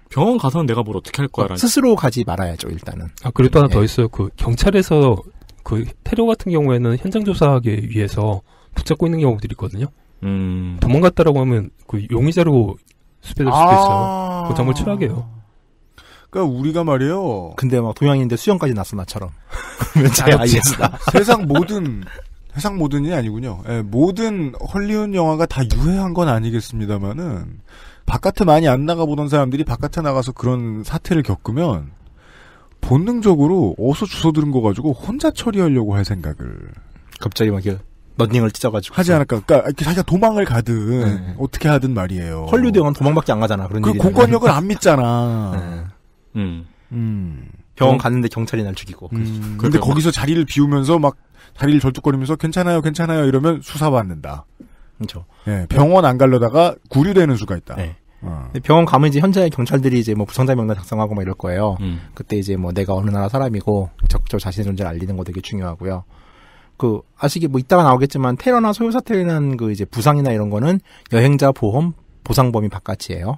병원 가서는 내가 뭘 어떻게 할 거야. 라는 어, 스스로 가지 말아야죠 일단은. 아 그리고 또 하나 네. 더 예. 있어요. 그 경찰에서 그 테러 같은 경우에는 현장 조사하기 위해서 붙잡고 있는 경우들이 있거든요. 음. 도망갔다라고 하면 그 용의자로 수배될 수도 아~ 있어요. 그 정말 최악이요그니까 우리가 말이에요. 근데 막 동양인인데 수영까지 났어 나처럼. 면자이다 세상 모든 세상 모든이 일 아니군요. 예, 모든 헐리우드 영화가 다 유해한 건 아니겠습니다만은 바깥에 많이 안 나가보던 사람들이 바깥에 나가서 그런 사태를 겪으면 본능적으로 어서 주워 들은 거 가지고 혼자 처리하려고 할 생각을 갑자기 막이 런닝을 찢어가지고 하지 않을까. 그러니까 자기가 도망을 가든 네. 어떻게 하든 말이에요. 헐리우드 영화는 도망밖에 안 가잖아. 그런 그 공권력을 안 믿잖아. 네. 음. 음. 병원 갔는데 경찰이 날 죽이고. 음. 근데 거기서 자리를 비우면서 막 다리를 절뚝거리면서 괜찮아요, 괜찮아요 이러면 수사받는다. 그렇죠. 예, 병원 안 갈려다가 구류되는 수가 있다. 네. 어. 병원 가면 이제 현재 경찰들이 이제 뭐 부상자 명단 작성하고 막 이럴 거예요. 음. 그때 이제 뭐 내가 어느 나라 사람이고 적절 자신의 존재를 알리는 거 되게 중요하고요. 그아시기뭐 이따가 나오겠지만 테러나 소요 사태는 그 이제 부상이나 이런 거는 여행자 보험 보상 범위 바깥이에요.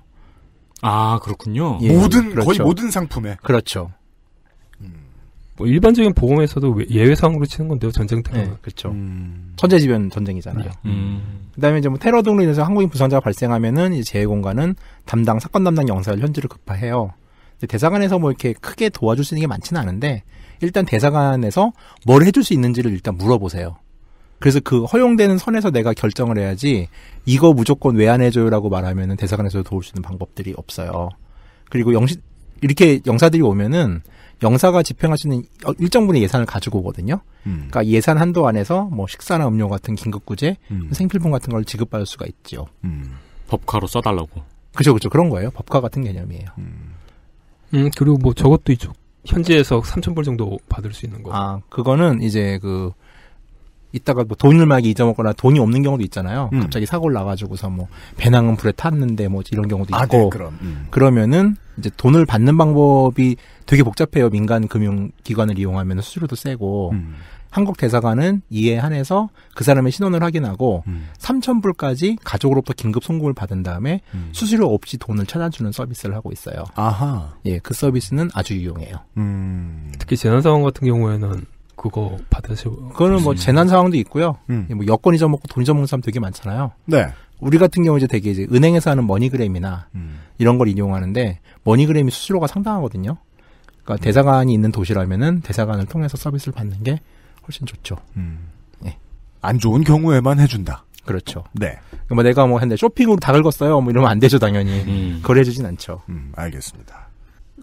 아 그렇군요. 예, 모든 그렇죠. 거의 모든 상품에 그렇죠. 뭐 일반적인 보험에서도 예외 상으로 치는 건데요 전쟁 때문 네, 그렇죠. 음. 천재지변 전쟁이잖아요. 음. 음. 그다음에 이제 뭐 테러 등으로 인해서 한국인 부상자가 발생하면은 이제 재해 공간은 담당 사건 담당 영사를 현지를 급파해요. 대사관에서 뭐 이렇게 크게 도와줄 수 있는 게 많지는 않은데 일단 대사관에서 뭘 해줄 수 있는지를 일단 물어보세요. 그래서 그 허용되는 선에서 내가 결정을 해야지 이거 무조건 외안 해줘요라고 말하면은 대사관에서 도울 수 있는 방법들이 없어요. 그리고 영시 이렇게 영사들이 오면은 영사가 집행할 수 어, 있는 일정 분의 예산을 가지고 오거든요. 음. 그러니까 예산 한도 안에서 뭐 식사나 음료 같은 긴급구제, 음. 생필품 같은 걸 지급받을 수가 있죠. 음. 법카로 써달라고. 그죠, 그죠. 그런 거예요. 법카 같은 개념이에요. 음, 음 그리고 뭐 저것도 이쪽, 현지에서 3,000불 정도 받을 수 있는 거. 아, 그거는 이제 그 있다가 뭐 돈을 막 잊어먹거나 돈이 없는 경우도 있잖아요. 음. 갑자기 사고를 나가지고서 뭐 배낭은 불에 탔는데 뭐 이런 경우도 있고. 아, 네, 그럼. 음. 그러면은 이제 돈을 받는 방법이 되게 복잡해요. 민간 금융기관을 이용하면 수수료도 세고. 음. 한국 대사관은 이에 한해서 그 사람의 신원을 확인하고 음. 3천 불까지 가족으로부터 긴급 송금을 받은 다음에 음. 수수료 없이 돈을 찾아주는 서비스를 하고 있어요. 아하. 예, 그 서비스는 아주 유용해요. 음. 특히 재난 상황 같은 경우에는 그거 받으시고 그거는 뭐 재난 상황도 있고요. 음. 뭐 여권 잊어먹고 돈 잊어먹는 사람 되게 많잖아요. 네. 우리 같은 경우 이제 되게 이제 은행에서 하는 머니그램이나 음. 이런 걸 인용하는데 머니그램이 수수료가 상당하거든요. 그러니까 음. 대사관이 있는 도시라면은 대사관을 통해서 서비스를 받는 게 훨씬 좋죠. 네. 안 좋은 경우에만 해준다. 그렇죠. 네. 그러니까 뭐 내가 뭐 했는데 쇼핑으로 다 긁었어요. 뭐 이러면 안 되죠 당연히. 음. 거래해주진 않죠. 음, 알겠습니다.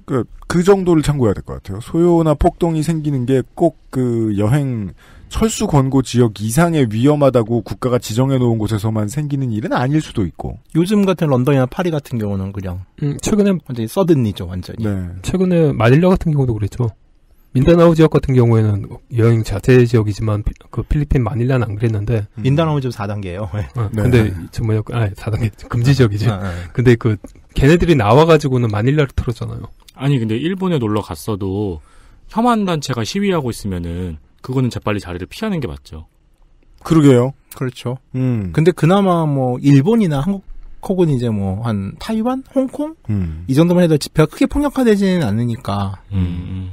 그, 그 정도를 참고해야 될 것 같아요. 소요나 폭동이 생기는 게 꼭 그 여행 철수 권고 지역 이상의 위험하다고 국가가 지정해 놓은 곳에서만 생기는 일은 아닐 수도 있고. 요즘 같은 런던이나 파리 같은 경우는 그냥 음, 최근에 완전히 서든이죠, 완전히. 네. 최근에 마닐라 같은 경우도 그랬죠. 민다나오 지역 같은 경우에는 여행 자체 지역이지만 피, 그 필리핀 마닐라는 안 그랬는데 음. 민다나오 지금 4단계예요. 네. 근데 저 뭐냐, 아, 4단계 금지 지역이지. 아, 아. 근데 그 걔네들이 나와가지고는 마닐라를 틀었잖아요. 아니 근데 일본에 놀러 갔어도 혐한 단체가 시위하고 있으면은 그거는 재빨리 자리를 피하는 게 맞죠. 그러게요. 그렇죠. 음. 근데 그나마 뭐 일본이나 한국 혹은 이제 뭐 한 타이완, 홍콩 음. 이 정도만 해도 집회가 크게 폭력화되지는 않으니까. 음.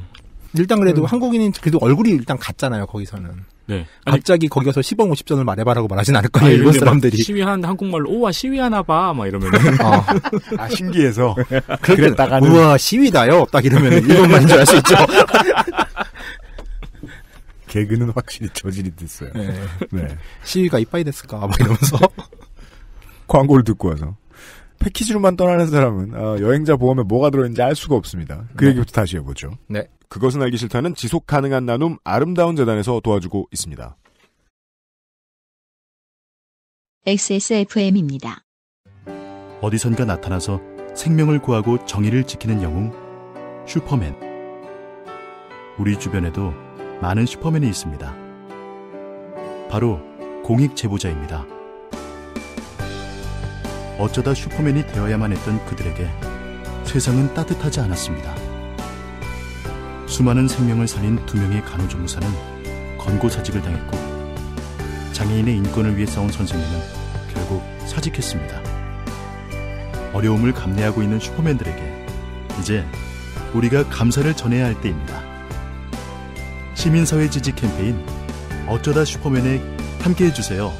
일단 그래도 음. 한국인은 그래도 얼굴이 일단 같잖아요 거기서는. 네. 아니, 갑자기 거기 서 10원 50전을 말해봐라고 말하진 않을 거예요. 아니, 일본 사람들이 시위한 한국말로 오와 시위하나 봐막 이러면 어. 아 신기해서 그러니까 그랬다가는 우와 시위다요 딱 이러면 일본말인 줄 알 수 있죠. 개그는 확실히 저질이 됐어요. 네. 네. 시위가 이빠이 됐을까 막 이러면서 광고를 듣고 와서 패키지로만 떠나는 사람은 어, 여행자 보험에 뭐가 들어있는지 알 수가 없습니다. 그 네. 얘기부터 다시 해보죠. 네. 그것은 알기 싫다는 지속 가능한 나눔 아름다운 재단에서 도와주고 있습니다. XSFM입니다. 어디선가 나타나서 생명을 구하고 정의를 지키는 영웅 슈퍼맨. 우리 주변에도 많은 슈퍼맨이 있습니다. 바로 공익 제보자입니다. 어쩌다 슈퍼맨이 되어야만 했던 그들에게 세상은 따뜻하지 않았습니다. 수많은 생명을 살린 두 명의 간호조무사는 권고사직을 당했고 장애인의 인권을 위해 싸운 선생님은 결국 사직했습니다. 어려움을 감내하고 있는 슈퍼맨들에게 이제 우리가 감사를 전해야 할 때입니다. 시민사회 지지 캠페인 어쩌다 슈퍼맨에 함께해 주세요.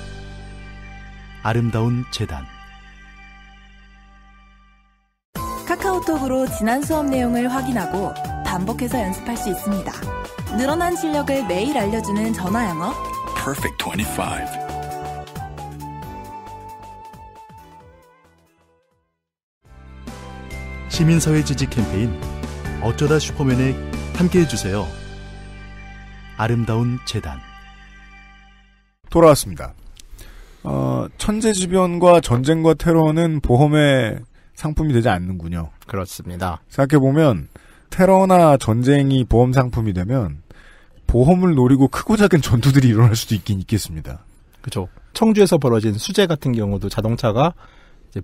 아름다운 재단 카카오톡으로 지난 수업 내용을 확인하고 반복해서 연습할 수 있습니다. 늘어난 실력을 매일 알려주는 전화 영어. Perfect 25. 시민사회 지지 캠페인 어쩌다 슈퍼맨에 함께해 주세요. 아름다운 재단 돌아왔습니다. 어, 천재지변과 전쟁과 테러는 보험의 상품이 되지 않는군요. 그렇습니다. 생각해보면 테러나 전쟁이 보험 상품이 되면 보험을 노리고 크고 작은 전투들이 일어날 수도 있긴 있겠습니다. 그렇죠. 청주에서 벌어진 수재 같은 경우도 자동차가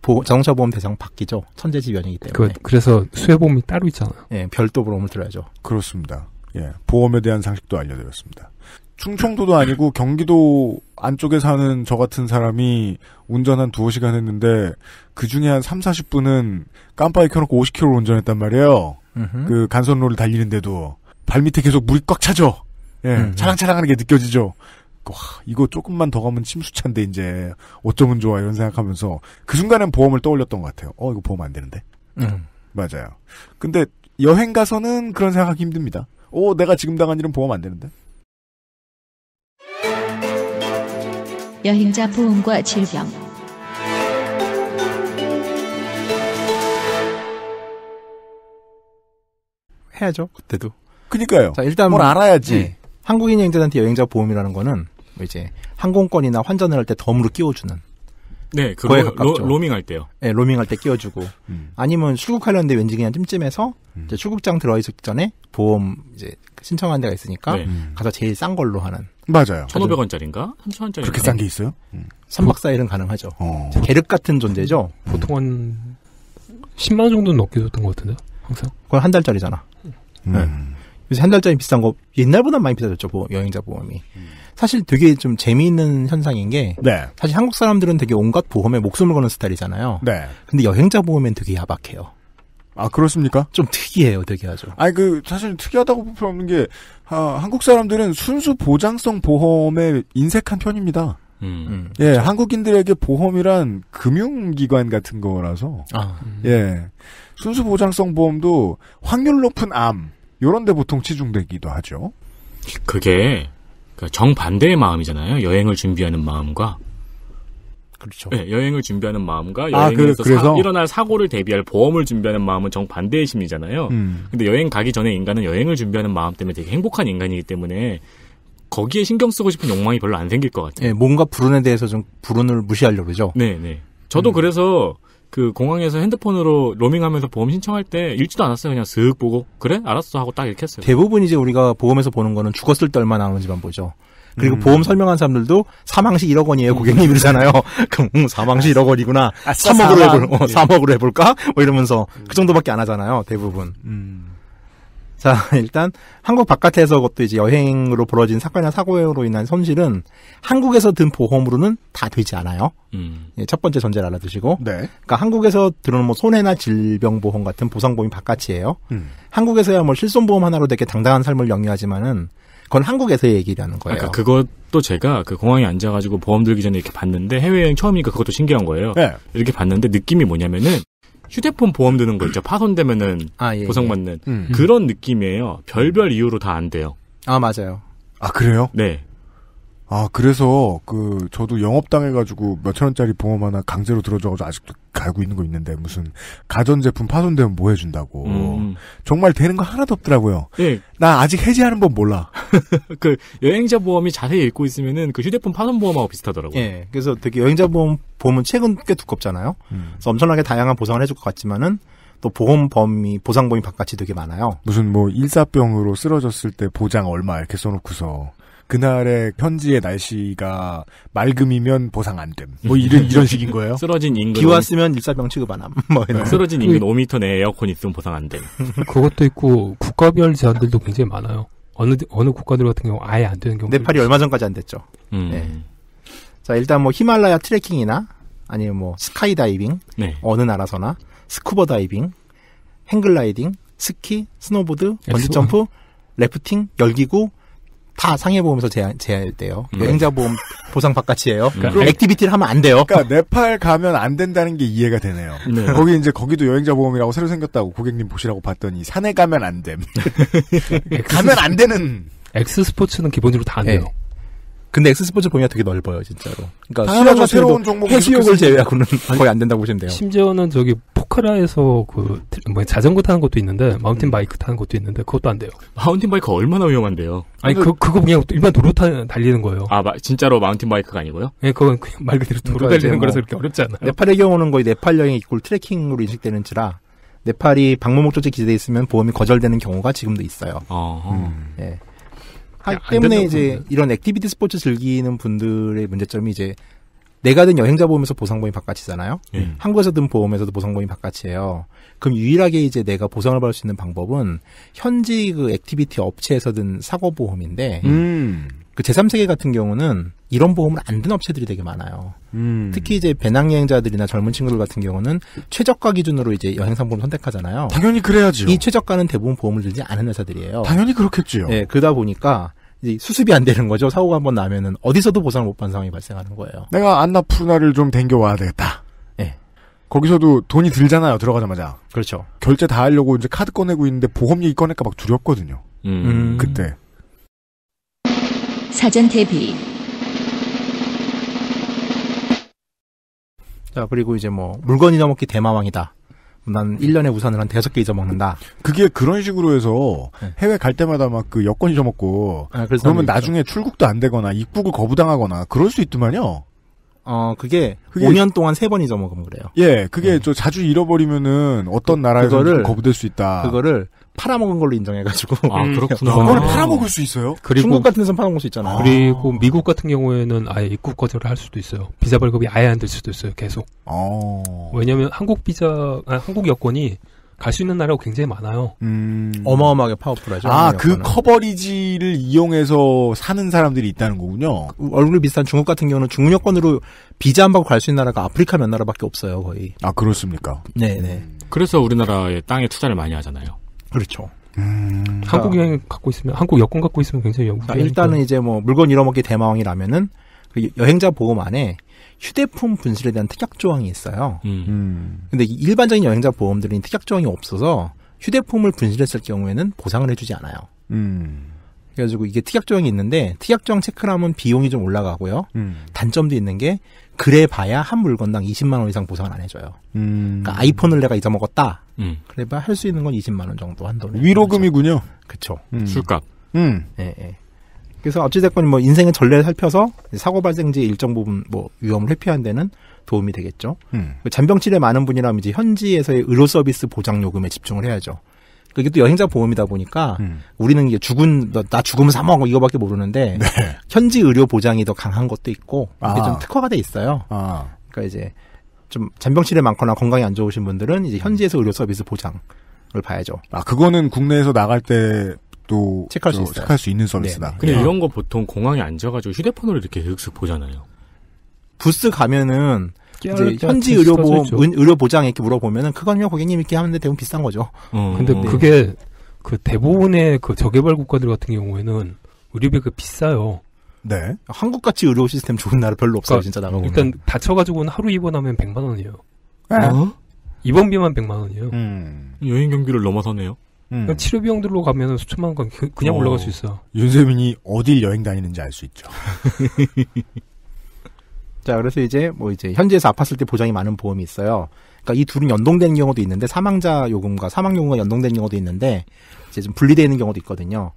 보, 자동차 보험 대상 바뀌죠. 천재지변이기 때문에. 그, 래서 수해보험이 따로 있잖아요. 예, 별도 보험을 들어야죠. 그렇습니다. 예, 보험에 대한 상식도 알려드렸습니다. 충청도도 아니고 경기도 안쪽에 사는 저 같은 사람이 운전 한 두어 시간 했는데 그 중에 한 3, 40분은 깜빡이 켜놓고 50km 운전했단 말이에요. 으흠. 그 간선로를 달리는데도 발밑에 계속 물이 꽉 차죠. 예, 음. 차랑차랑하는 게 느껴지죠. 그 와, 이거 조금만 더 가면 침수차인데 이제 어쩌면 좋아 이런 생각하면서 그 순간엔 보험을 떠올렸던 것 같아요. 어 이거 보험 안 되는데. 음. 맞아요. 근데 여행 가서는 그런 생각하기 힘듭니다. 오 내가 지금 당한 일은 보험 안 되는데. 여행자 보험과 질병. 해야죠. 그때도. 그니까요. 자, 일단 뭘 알아야지. 네. 한국인 여행자한테 여행자 보험이라는 거는 뭐 이제 항공권이나 환전을 할 때 덤으로 끼워주는. 네, 그 거에 로, 가깝죠. 로, 밍할 때요. 네, 로밍할 때 끼워주고 음. 아니면 출국하려는데 왠지 그냥 찜찜해서 음. 이제 출국장 들어있기 전에 보험 이제 신청한 데가 있으니까 네. 음. 가서 제일 싼 걸로 하는. 맞아요. 1,500원짜리인가? 3,000원짜리. 그렇게 싼 게 있어요? 음. 3박 4일은 가능하죠. 어. 계륵 같은 존재죠. 보통 은 10만 원 정도는 넘게 줬던 것 같은데. 항상? 그건 한 달짜리잖아. 음. 네. 요새 한 달짜리 비싼 거 옛날보다 많이 비싸졌죠 보, 여행자 보험이 음. 사실 되게 좀 재미있는 현상인 게 네. 사실 한국 사람들은 되게 온갖 보험에 목숨을 거는 스타일이잖아요 네. 근데 여행자 보험엔 되게 야박해요 아 그렇습니까? 좀 특이해요 되게 아주 아니 그 사실 특이하다고 볼수 없는 게 아, 한국 사람들은 순수 보장성 보험에 인색한 편입니다 음, 음. 예, 그렇죠. 한국인들에게 보험이란 금융기관 같은 거라서. 아, 예. 순수 보장성 보험도 확률 높은 암 요런 데 보통 치중되기도 하죠. 그게 그 정반대의 마음이잖아요. 여행을 준비하는 마음과 그렇죠. 네, 여행을 준비하는 마음과 아, 여행에서 아, 그, 사, 일어날 사고를 대비할 보험을 준비하는 마음은 정반대의 심리잖아요. 음. 근데 여행 가기 전에 인간은 여행을 준비하는 마음 때문에 되게 행복한 인간이기 때문에 거기에 신경 쓰고 싶은 욕망이 별로 안 생길 것 같아요. 네, 뭔가 불운에 대해서 좀 불운을 무시하려고 그러죠. 네, 네. 저도 음. 그래서 그 공항에서 핸드폰으로 로밍하면서 보험 신청할 때 읽지도 않았어요. 그냥 쓱 보고 그래 알았어 하고 딱 이렇게 했어요. 대부분 이제 우리가 보험에서 보는 거는 죽었을 때 얼마 나오는지만 나 보죠. 그리고 음. 보험 설명한 사람들도 사망시 1억 원이에요, 고객님 이러잖아요. 그럼 음, 사망시 1억 원이구나. 아 3억으로 해볼, 어, 3억으로 예. 해볼까? 뭐 이러면서 그 정도밖에 안 하잖아요, 대부분. 음. 자, 일단 한국 바깥에서 그것도 이제 여행으로 벌어진 사건이나 사고로 인한 손실은 한국에서 든 보험으로는 다 되지 않아요. 음. 예, 첫 번째 전제를 알아두시고. 네. 그러니까 한국에서 들어는 오뭐 손해나 질병 보험 같은 보상 보험이 바깥이에요. 음. 한국에서야 뭐 실손 보험 하나로 되게 당당한 삶을 영위하지만은 그건 한국에서의 얘기라는 그러니까 거예요. 그러니까 그것도 제가 그 공항에 앉아가지고 보험 들기 전에 이렇게 봤는데 해외여행 처음이니까 그것도 신기한 거예요. 네. 이렇게 봤는데 느낌이 뭐냐면은 휴대폰 보험 드는 거 있죠. 파손되면은 아, 예, 보상받는 예. 음. 그런 느낌이에요. 별별 이유로 다 안 돼요. 아 맞아요. 아 그래요? 네. 아, 그래서, 그, 저도 영업당해가지고 몇천원짜리 보험 하나 강제로 들어줘가지고 아직도 갈고 있는 거 있는데, 무슨, 가전제품 파손되면 뭐 해준다고. 음. 정말 되는 거 하나도 없더라고요. 예. 나 아직 해지하는 법 몰라. 그, 여행자 보험이 자세히 읽고 있으면은 그 휴대폰 파손보험하고 비슷하더라고요. 예. 그래서 되게 여행자 보험, 보험은 최근 꽤 두껍잖아요. 음. 그래서 엄청나게 다양한 보상을 해줄 것 같지만은, 또 보험 범위 보상 범위 바깥이 되게 많아요. 무슨 뭐 일사병으로 쓰러졌을 때 보장 얼마 이렇게 써놓고서 그날의 현지의 날씨가 맑음이면 보상 안 됨. 뭐 이런 이런 식인 거예요? 쓰러진 인근 비 왔으면 일사병 취급안함. 뭐 이런. 쓰러진 인근 5미터 그 내에 에어컨 있으면 보상 안 됨. 그것도 있고 국가별 제한들도 굉장히 많아요. 어느 어느 국가들 같은 경우 아예 안 되는 경우. 네팔이 얼마 전까지 안 됐죠. 음. 네. 자 일단 뭐 히말라야 트레킹이나 아니면 뭐 스카이 다이빙 네. 어느 나라서나 스쿠버 다이빙, 행글라이딩, 스키, 스노보드, 예, 번지 점프, 레프팅, 열기구, 다 상해보험에서 제한, 제한때요 음. 여행자보험 보상 바깥이에요. 그러니까 액티비티를 하면 안 돼요. 그러니까 네팔 가면 안 된다는 게 이해가 되네요. 네. 거기 이제 거기도 여행자보험이라고 새로 생겼다고 고객님 보시라고 봤더니 산에 가면 안 됨. 가면 안 되는. 엑스 스포츠는 기본적으로 다 안 돼요. 네. 근데 엑스스포츠 범위가 되게 넓어요, 진짜로. 그러니까 수영 새로운 종목 해수욕을 제외하고는 거의 안 된다고 보시면 돼요. 심지어는 저기 포카라에서 그 뭐 자전거 타는 것도 있는데 마운틴 음. 바이크 타는 것도 있는데 그것도 안 돼요. 마운틴 바이크 얼마나 위험한데요? 아니 그 그거 그냥 일반 도로 타 달리는 거예요. 아 마, 진짜로 마운틴 바이크가 아니고요? 예, 네, 그건 그냥 말 그대로 도로 그러니까 달리는 뭐 거라서 그렇게 어렵지 않아요. 네팔의 경우는 거의 네팔 여행 이꼴 트레킹으로 인식되는지라 네팔이 방문 목적지 기재돼 있으면 보험이 거절되는 경우가 지금도 있어요. 어. 음, 예. 하기 때문에 이제 없는 이런 액티비티 스포츠 즐기는 분들의 문제점이 이제 내가 든 여행자 보험에서 보상범위 바깥이잖아요. 예. 한국에서 든 보험에서도 보상범위 바깥이에요. 그럼 유일하게 이제 내가 보상을 받을 수 있는 방법은 현지 그 액티비티 업체에서 든 사고 보험인데 음. 그 제3세계 같은 경우는 이런 보험을 안 든 업체들이 되게 많아요. 음. 특히 이제 배낭여행자들이나 젊은 친구들 같은 경우는 최저가 기준으로 이제 여행상품을 선택하잖아요. 당연히 그래야죠. 이 최저가는 대부분 보험을 들지 않은 회사들이에요. 당연히 그렇겠죠요 네, 그러다 보니까 이제 수습이 안 되는 거죠. 사고가 한 번 나면은 어디서도 보상을 못 받는 상황이 발생하는 거예요. 내가 안나푸나를좀 댕겨와야 되겠다. 네. 거기서도 돈이 들잖아요. 들어가자마자. 그렇죠. 결제 다 하려고 이제 카드 꺼내고 있는데 보험 얘기 꺼낼까 막 두렵거든요. 음. 그때. 사전 대비. 자, 그리고 이제 뭐, 물건 잊어먹기 대마왕이다. 난 1년에 우산을 한 대섯 개 잊어먹는다. 그게 그런 식으로 해서 네. 해외 갈 때마다 막 그 여권 잊어먹고 아, 그러면 나중에 출국도 안 되거나 입국을 거부당하거나 그럴 수 있더만요. 어 그게, 그게 5년 동안 3번 잊어먹면 그래요. 예, 그게 네. 저 자주 잃어버리면은 어떤 나라에서는 거부될 수 있다. 그거를 팔아먹은 걸로 인정해가지고. 아 네. 그렇구나. 그거를 팔아먹을 수 있어요? 그리고 중국 같은 데서 팔아먹을 수 있잖아요. 그리고 미국 같은 경우에는 아예 입국 거절을 할 수도 있어요. 비자 발급이 아예 안 될 수도 있어요. 계속. 어... 왜냐하면 한국 비자, 아니, 한국 여권이 갈수 있는 나라가 굉장히 많아요. 음... 어마어마하게 파워풀하죠. 아, 그 커버리지를 이용해서 사는 사람들이 있다는 거군요. 그 얼굴 비싼 중국 같은 경우는 중국 여권으로 비자 안 받고 갈 수 있는 나라가 아프리카 몇 나라밖에 없어요, 거의. 아, 그렇습니까? 네, 음. 네. 그래서 우리나라에 땅에 투자를 많이 하잖아요. 그렇죠. 음... 한국 여행 그러니까 갖고 있으면 한국 여권 갖고 있으면 굉장히 영국 아, 일단은 이제 뭐 물건 잃어먹기 대마왕이라면은 그 여행자 보험 안에 휴대폰 분실에 대한 특약 조항이 있어요. 음. 음. 근데 일반적인 여행자 보험들은 특약 조항이 없어서 휴대폰을 분실했을 경우에는 보상을 해주지 않아요. 음. 그래가지고 이게 특약 조항이 있는데 특약 조항 체크를 하면 비용이 좀 올라가고요. 음. 단점도 있는 게 그래 봐야 한 물건당 20만 원 이상 보상을 안 해줘요. 음. 그러니까 아이폰을 내가 잊어먹었다. 음. 그래봐 할수 있는 건 20만 원 정도 한돈 위로금이군요. 그렇죠. 술값. 음. 예, 예. 그래서 어찌됐건 뭐 인생의 전례를 살펴서 사고 발생지 일정 부분 뭐 위험을 회피하는 데는 도움이 되겠죠. 음. 뭐 잔병치레 많은 분이라면 이제 현지에서의 의료 서비스 보장 요금에 집중을 해야죠. 그게 또 여행자 보험이다 보니까 음. 우리는 이게 죽은 나 죽으면 사망하고 뭐 이거밖에 모르는데 네. 현지 의료 보장이 더 강한 것도 있고 이게 아. 좀 특화가 돼 있어요. 아. 그러니까 이제 좀 잔병치레 많거나 건강이 안 좋으신 분들은 이제 현지에서 의료 서비스 보장을 봐야죠. 아 그거는 국내에서 나갈 때또 체크할 수, 체크할 수 있는 서비스다. 네. 네. 근데 네. 이런 거 보통 공항에 앉아가지고 휴대폰으로 이렇게 슥슥 보잖아요. 부스 가면은 이제 현지 의료보험 의료보장 이렇게 물어보면은 그건요 고객님 이렇게 하는데 대부분 비싼 거죠. 어, 음. 근데 음. 그게 그 대부분의 그 저개발 국가들 같은 경우에는 의료비가 비싸요. 네. 한국 같이 의료 시스템 좋은 나라 별로 없어요, 그러니까 진짜 나가 일단 다쳐가지고는 하루 입원하면 100만 원이에요. 어? 입원비만 100만 원이에요. 음. 여행 경비를 넘어서네요. 음. 그러니까 치료 비용들로 가면 수천만 원 그, 냥 어, 올라갈 수 있어. 윤세민이 어딜 여행 다니는지 알 수 있죠. 자, 그래서 이제 뭐 이제 현지에서 아팠을 때 보장이 많은 보험이 있어요. 그러니까 이 둘은 연동된 경우도 있는데 사망자 요금과 사망 요금과 연동된 경우도 있는데 이제 좀 분리되어 있는 경우도 있거든요.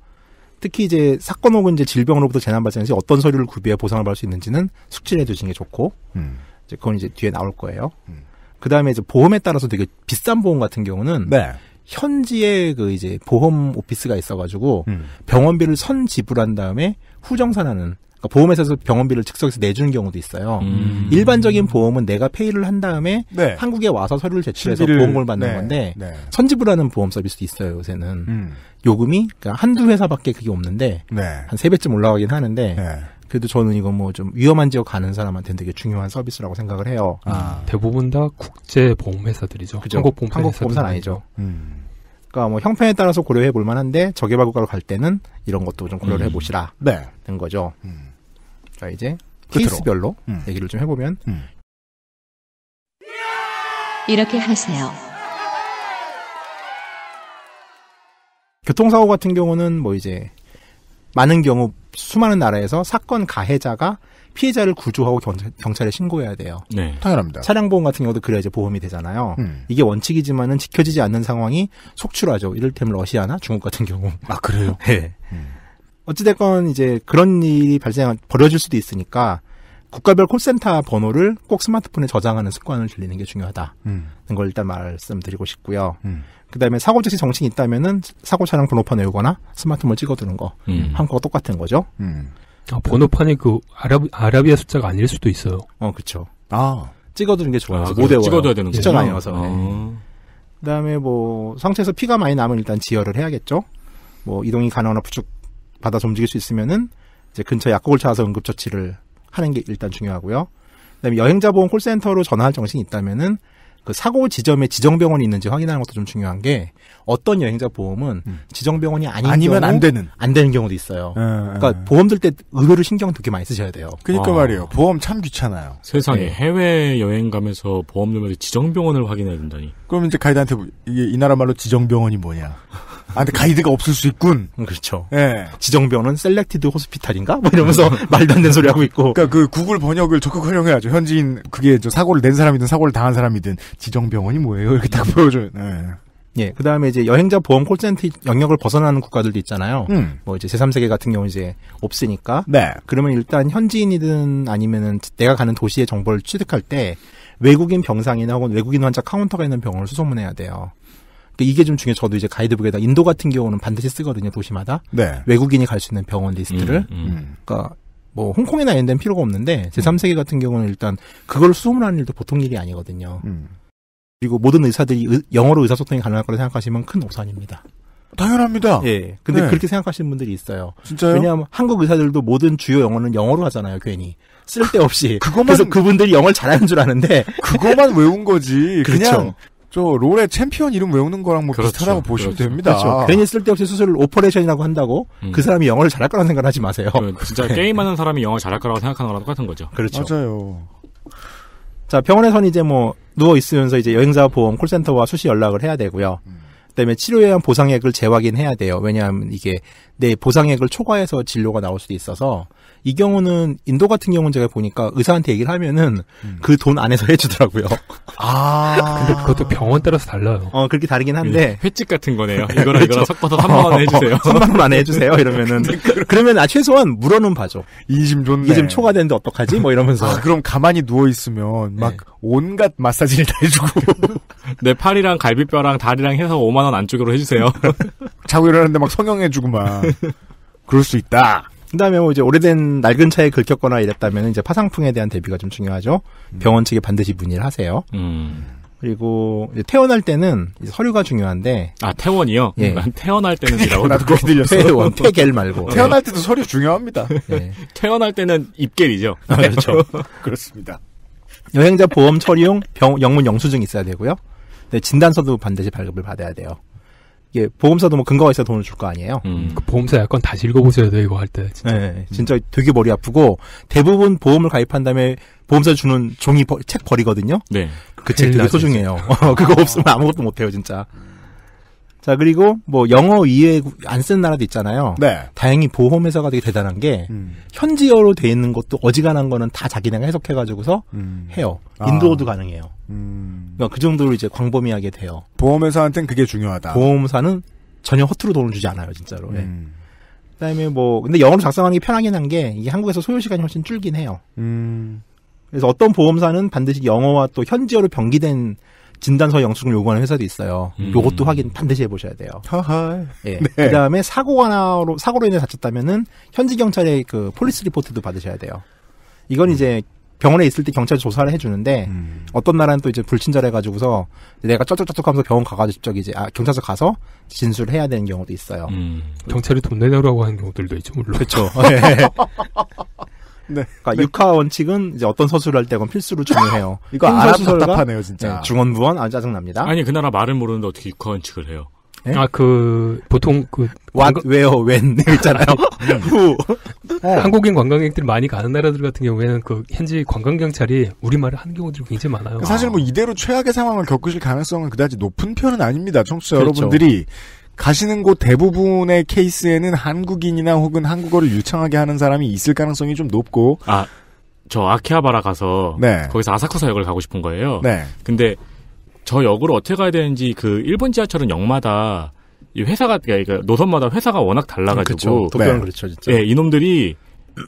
특히 이제 사건 혹은 이제 질병으로부터 재난 발생시 어떤 서류를 구비해 보상을 받을 수 있는지는 숙지 해두시는 게 좋고 음. 이제 그건 이제 뒤에 나올 거예요. 음. 그 다음에 이제 보험에 따라서 되게 비싼 보험 같은 경우는 네. 현지에 그 이제 보험 오피스가 있어가지고 음. 병원비를 선 지불한 다음에 후정산하는 그러니까 보험회사에서 병원비를 즉석에서 내주는 경우도 있어요. 음. 일반적인 보험은 내가 페이를 한 다음에 네. 한국에 와서 서류를 제출해서 신비를, 보험금을 받는 네. 건데 네. 선지불하는 보험 서비스도 있어요 요새는 음. 요금이 그러니까 한두 회사밖에 그게 없는데 네. 한세 배쯤 올라가긴 하는데 네. 그래도 저는 이건 뭐좀 위험한 지역 가는 사람한테는 되게 중요한 서비스라고 생각을 해요. 음. 아. 대부분 다 국제 보험회사들이죠. 그죠? 한국 보험사는 아니죠. 음. 음. 그니까뭐 형편에 따라서 고려해 볼 만한데 저개발 국가로 갈 때는 이런 것도 좀 고려를 음. 해 보시라. 네. 된 거죠. 음. 자 이제 끝으로. 케이스별로 얘기를 좀 해보면 이렇게 하세요. 교통사고 같은 경우는 뭐 이제 많은 경우 수많은 나라에서 사건 가해자가 피해자를 구조하고 경찰, 에 신고해야 돼요. 네. 당연합니다. 차량 보험 같은 경우도 그래야 이제 보험이 되잖아요. 음. 이게 원칙이지만은 지켜지지 않는 상황이 속출하죠. 이를테면 러시아나 중국 같은 경우. 아, 그래요? 네. 음. 어찌됐건 이제 그런 일이 발생, 벌어질 수도 있으니까 국가별 콜센터 번호를 꼭 스마트폰에 저장하는 습관을 들리는 게 중요하다는 음. 걸 일단 말씀드리고 싶고요. 음. 그다음에 사고 즉시 정신이 있다면은 사고 차량 번호판 외우거나 스마트폰 을 찍어두는 거 음. 한국과 똑같은 거죠. 음. 아, 번호판이 그 아랍 아라비아 숫자가 아닐 수도 있어요. 어, 그쵸아 찍어두는 게 좋아요. 아, 못 외워. 찍어둬야 되는 거죠. 많이 와서. 아. 네. 그다음에 뭐 상체에서 피가 많이 남은 일단 지혈을 해야겠죠. 뭐 이동이 가능하나 부축 받아서 움직일 수 있으면은 이제 근처 약국을 찾아서 응급처치를 하는 게 일단 중요하고요. 그다음에 여행자 보험 콜센터로 전화할 정신이 있다면은 그 사고 지점에 지정병원이 있는지 확인하는 것도 좀 중요한 게 어떤 여행자 보험은 음. 지정병원이 아닌 아니면 안 되는 안 되는 경우도 있어요. 에, 예, 그러니까 예. 보험 들 때 의료를 신경 되게 많이 쓰셔야 돼요. 그러니까 아. 말이에요. 보험 참 귀찮아요. 세상에 네. 해외 여행 가면서 보험 료면서 지정병원을 확인해야 된다니. 그럼 이제 가이드한테 뭐, 이이 나라 말로 지정병원이 뭐냐? 아, 근데 가이드가 없을 수 있군. 음, 그렇죠. 예. 지정병은 원 셀렉티드 호스피탈인가? 뭐 이러면서 음. 말도 안 되는 소리 하고 있고. 그니까그 구글 번역을 적극 활용해야죠. 현지인 그게 저 사고를 낸 사람이든 사고를 당한 사람이든 지정병원이 뭐예요? 이렇게 딱 음. 보여줘요. 네. 예. 예, 그 다음에 이제 여행자 보험 콜센터 영역을 벗어나는 국가들도 있잖아요. 음. 뭐 이제 제3세계 같은 경우 이제 없으니까. 네. 그러면 일단 현지인이든 아니면은 내가 가는 도시의 정보를 취득할 때 외국인 병상이나 혹은 외국인 환자 카운터가 있는 병원을 수소문해야 돼요. 그러니까 이게 좀 중에 요 저도 이제 가이드북에다 인도 같은 경우는 반드시 쓰거든요 도시마다 네. 외국인이 갈 수 있는 병원 리스트를. 음, 음, 음. 그러니까 뭐 홍콩이나 이런 데는 필요가 없는데 제3세계 같은 경우는 일단 그걸 수호하는 일도 보통 일이 아니거든요. 음. 그리고 모든 의사들이 의, 영어로 의사소통이 가능할 거라 생각하시면 큰 오산입니다. 당연합니다. 예. 근데 네. 그렇게 생각하시는 분들이 있어요. 진짜요? 왜냐하면 한국 의사들도 모든 주요 영어는 영어로 하잖아요, 괜히. 쓸데없이. 그, 그것만... 그래서 그분들이 영어를 잘하는 줄 아는데. 그거만 외운 거지. 그냥 그렇 저 롤의 챔피언 이름 외우는 거랑 뭐 그렇죠. 비슷하다고 보시면 그렇죠. 됩니다. 그렇죠. 괜히 쓸데없이 수술을 오퍼레이션이라고 한다고 음. 그 사람이 영어를 잘할 거라는 생각 하지 마세요. 그, 진짜 게임하는 사람이 영어 를 잘할 거라고 생각하는 거랑 똑같은 거죠. 그렇죠. 맞아요. 자병원에선 이제 뭐 누워 있으면서 이제 여행자 보험 콜센터와 수시 연락을 해야 되고요. 음. 그다음에 치료에 대한 보상액을 재확인해야 돼요. 왜냐하면 이게 내 보상액을 초과해서 진료가 나올 수도 있어서 이 경우는 인도 같은 경우는 제가 보니까 의사한테 얘기를 하면은 음. 그돈 안에서 해주더라고요. 아. 근데 그것도 병원 따라서 달라요. 어, 그렇게 다르긴 한데. 예, 횟집 같은 거네요. 이거랑 네, 이거랑 그렇죠. 섞어서 3만원 어, 해주세요. 3만원 안에 해주세요. 이러면은. 그러면 아, 최소한 물어는 봐줘. 인심 좋네. 이심 초과되는데 어떡하지? 뭐 이러면서. 아, 그럼 가만히 누워있으면 네. 막 네. 온갖 마사지를 다 해주고. 내 팔이랑 갈비뼈랑 다리랑 해서 5만원 안쪽으로 해주세요. 자고 일어났는데 막 성형해주고 막. 그럴 수 있다. 그다음에 뭐 이제 오래된 낡은 차에 긁혔거나 이랬다면 이제 파상풍에 대한 대비가 좀 중요하죠. 음. 병원 측에 반드시 문의를 하세요. 음. 그리고 태어날 때는 서류가 중요한데 아 태원이요? 예. 태어날 아, 때는이라고 나도 그렇게 들렸어. 태원 태겔 말고 태어날 때도 서류 중요합니다. 예. 태어날 예. 때는 입겔이죠. 아, 그렇죠. 그렇습니다. 여행자 보험 처리용 병, 영문 영수증 있어야 되고요. 네, 진단서도 반드시 발급을 받아야 돼요. 예, 보험사도 뭐 근거가 있어야 돈을 줄 거 아니에요. 음. 그 보험사 약간 다시 읽어보셔야 돼 이거 할 때. 진짜. 네, 음. 진짜 되게 머리 아프고 대부분 보험을 가입한 다음에 보험사 주는 종이 책 버리거든요. 네. 그책 되게 소중해요. 그거 없으면 아무것도 못해요 진짜. 자 그리고 뭐 영어 이외 안쓴 나라도 있잖아요. 네. 다행히 보험 회사가 되게 대단한 게 음. 현지어로 돼 있는 것도 어지간한 거는 다 자기네가 해석해 가지고서 음. 해요. 아. 인도어도 아. 가능해요. 음. 그러니까 그 정도로 이제 광범위하게 돼요. 보험회사한테는 그게 중요하다. 보험사는 전혀 허투루 돈을 주지 않아요, 진짜로. 네. 그다음에 뭐 근데 영어로 작성하는 게 편하긴 한게 이게 한국에서 소요 시간이 훨씬 줄긴 해요. 음. 그래서 어떤 보험사는 반드시 영어와 또 현지어로 변기된 진단서 영수증을 요구하는 회사도 있어요. 음. 요것도 확인 반드시 해보셔야 돼요. 하하. 예. 네. 그 다음에 사고가 나로 사고로 인해 다쳤다면은 현지 경찰의 그 폴리스 리포트도 받으셔야 돼요. 이건 음. 이제 병원에 있을 때 경찰 조사를 해주는데 음. 어떤 나라는 또 이제 불친절해가지고서 내가 쩌쩌쩌쩌 하면서 병원 가가지고 직접 이제 아 경찰서 가서 진술을 해야 되는 경우도 있어요. 음. 경찰이 돈 내놓으라고 하는 경우들도 있죠 물론. 그렇죠. 네. 그러니까 네. 육하 원칙은 이제 어떤 서술을 할 때건 필수로 중요해요. 이거 아서 답답하네요, 진짜. 네, 중원부원 아주 짜증납니다. 아니, 그 나라 말을 모르는데 어떻게 육하 원칙을 해요? 네? 아, 그, 보통, 그. what, where, when, 있잖아요. 후. 음. 어. 한국인 관광객들이 많이 가는 나라들 같은 경우에는 그, 현지 관광경찰이 우리말을 하는 경우들이 굉장히 많아요. 사실 뭐 아. 이대로 최악의 상황을 겪으실 가능성은 그다지 높은 편은 아닙니다. 청취자 그렇죠. 여러분들이 가시는 곳 대부분의 케이스에는 한국인이나 혹은 한국어를 유창하게 하는 사람이 있을 가능성이 좀 높고 아 저 아키하바라 가서 네. 거기서 아사쿠사 역을 가고 싶은 거예요. 네. 근데 저 역으로 어떻게 가야 되는지 그 일본 지하철은 역마다 이 회사가 그러니까 노선마다 회사가 워낙 달라가지고 아, 그쵸, 도쿄는 네. 그렇죠 진짜. 네 이놈들이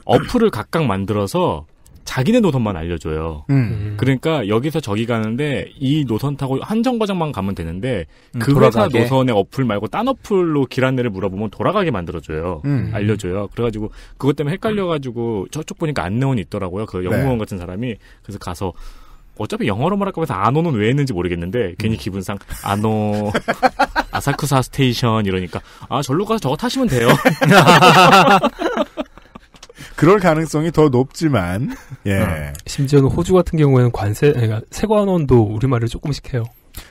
어플을 각각 만들어서 자기네 노선만 알려줘요. 음. 그러니까 여기서 저기 가는데 이 노선 타고 한 정거장만 가면 되는데 음, 그 음, 회사 노선의 어플 말고 딴 어플로 길 안내를 물어보면 돌아가게 만들어줘요. 음. 알려줘요. 그래가지고 그것 때문에 헷갈려가지고 저쪽 보니까 안내원이 있더라고요. 그 영무원 네. 같은 사람이 그래서 가서 어차피 영어로 말할 까봐서 아노는 왜 했는지 모르겠는데 괜히 음. 기분상 아노 아사쿠사 스테이션 이러니까 아 절로 가서 저거 타시면 돼요. 그럴 가능성이 더 높지만 예. 아, 심지어는 호주 같은 경우에는 관세 그러니까 세관원도 우리말을 조금씩 해요.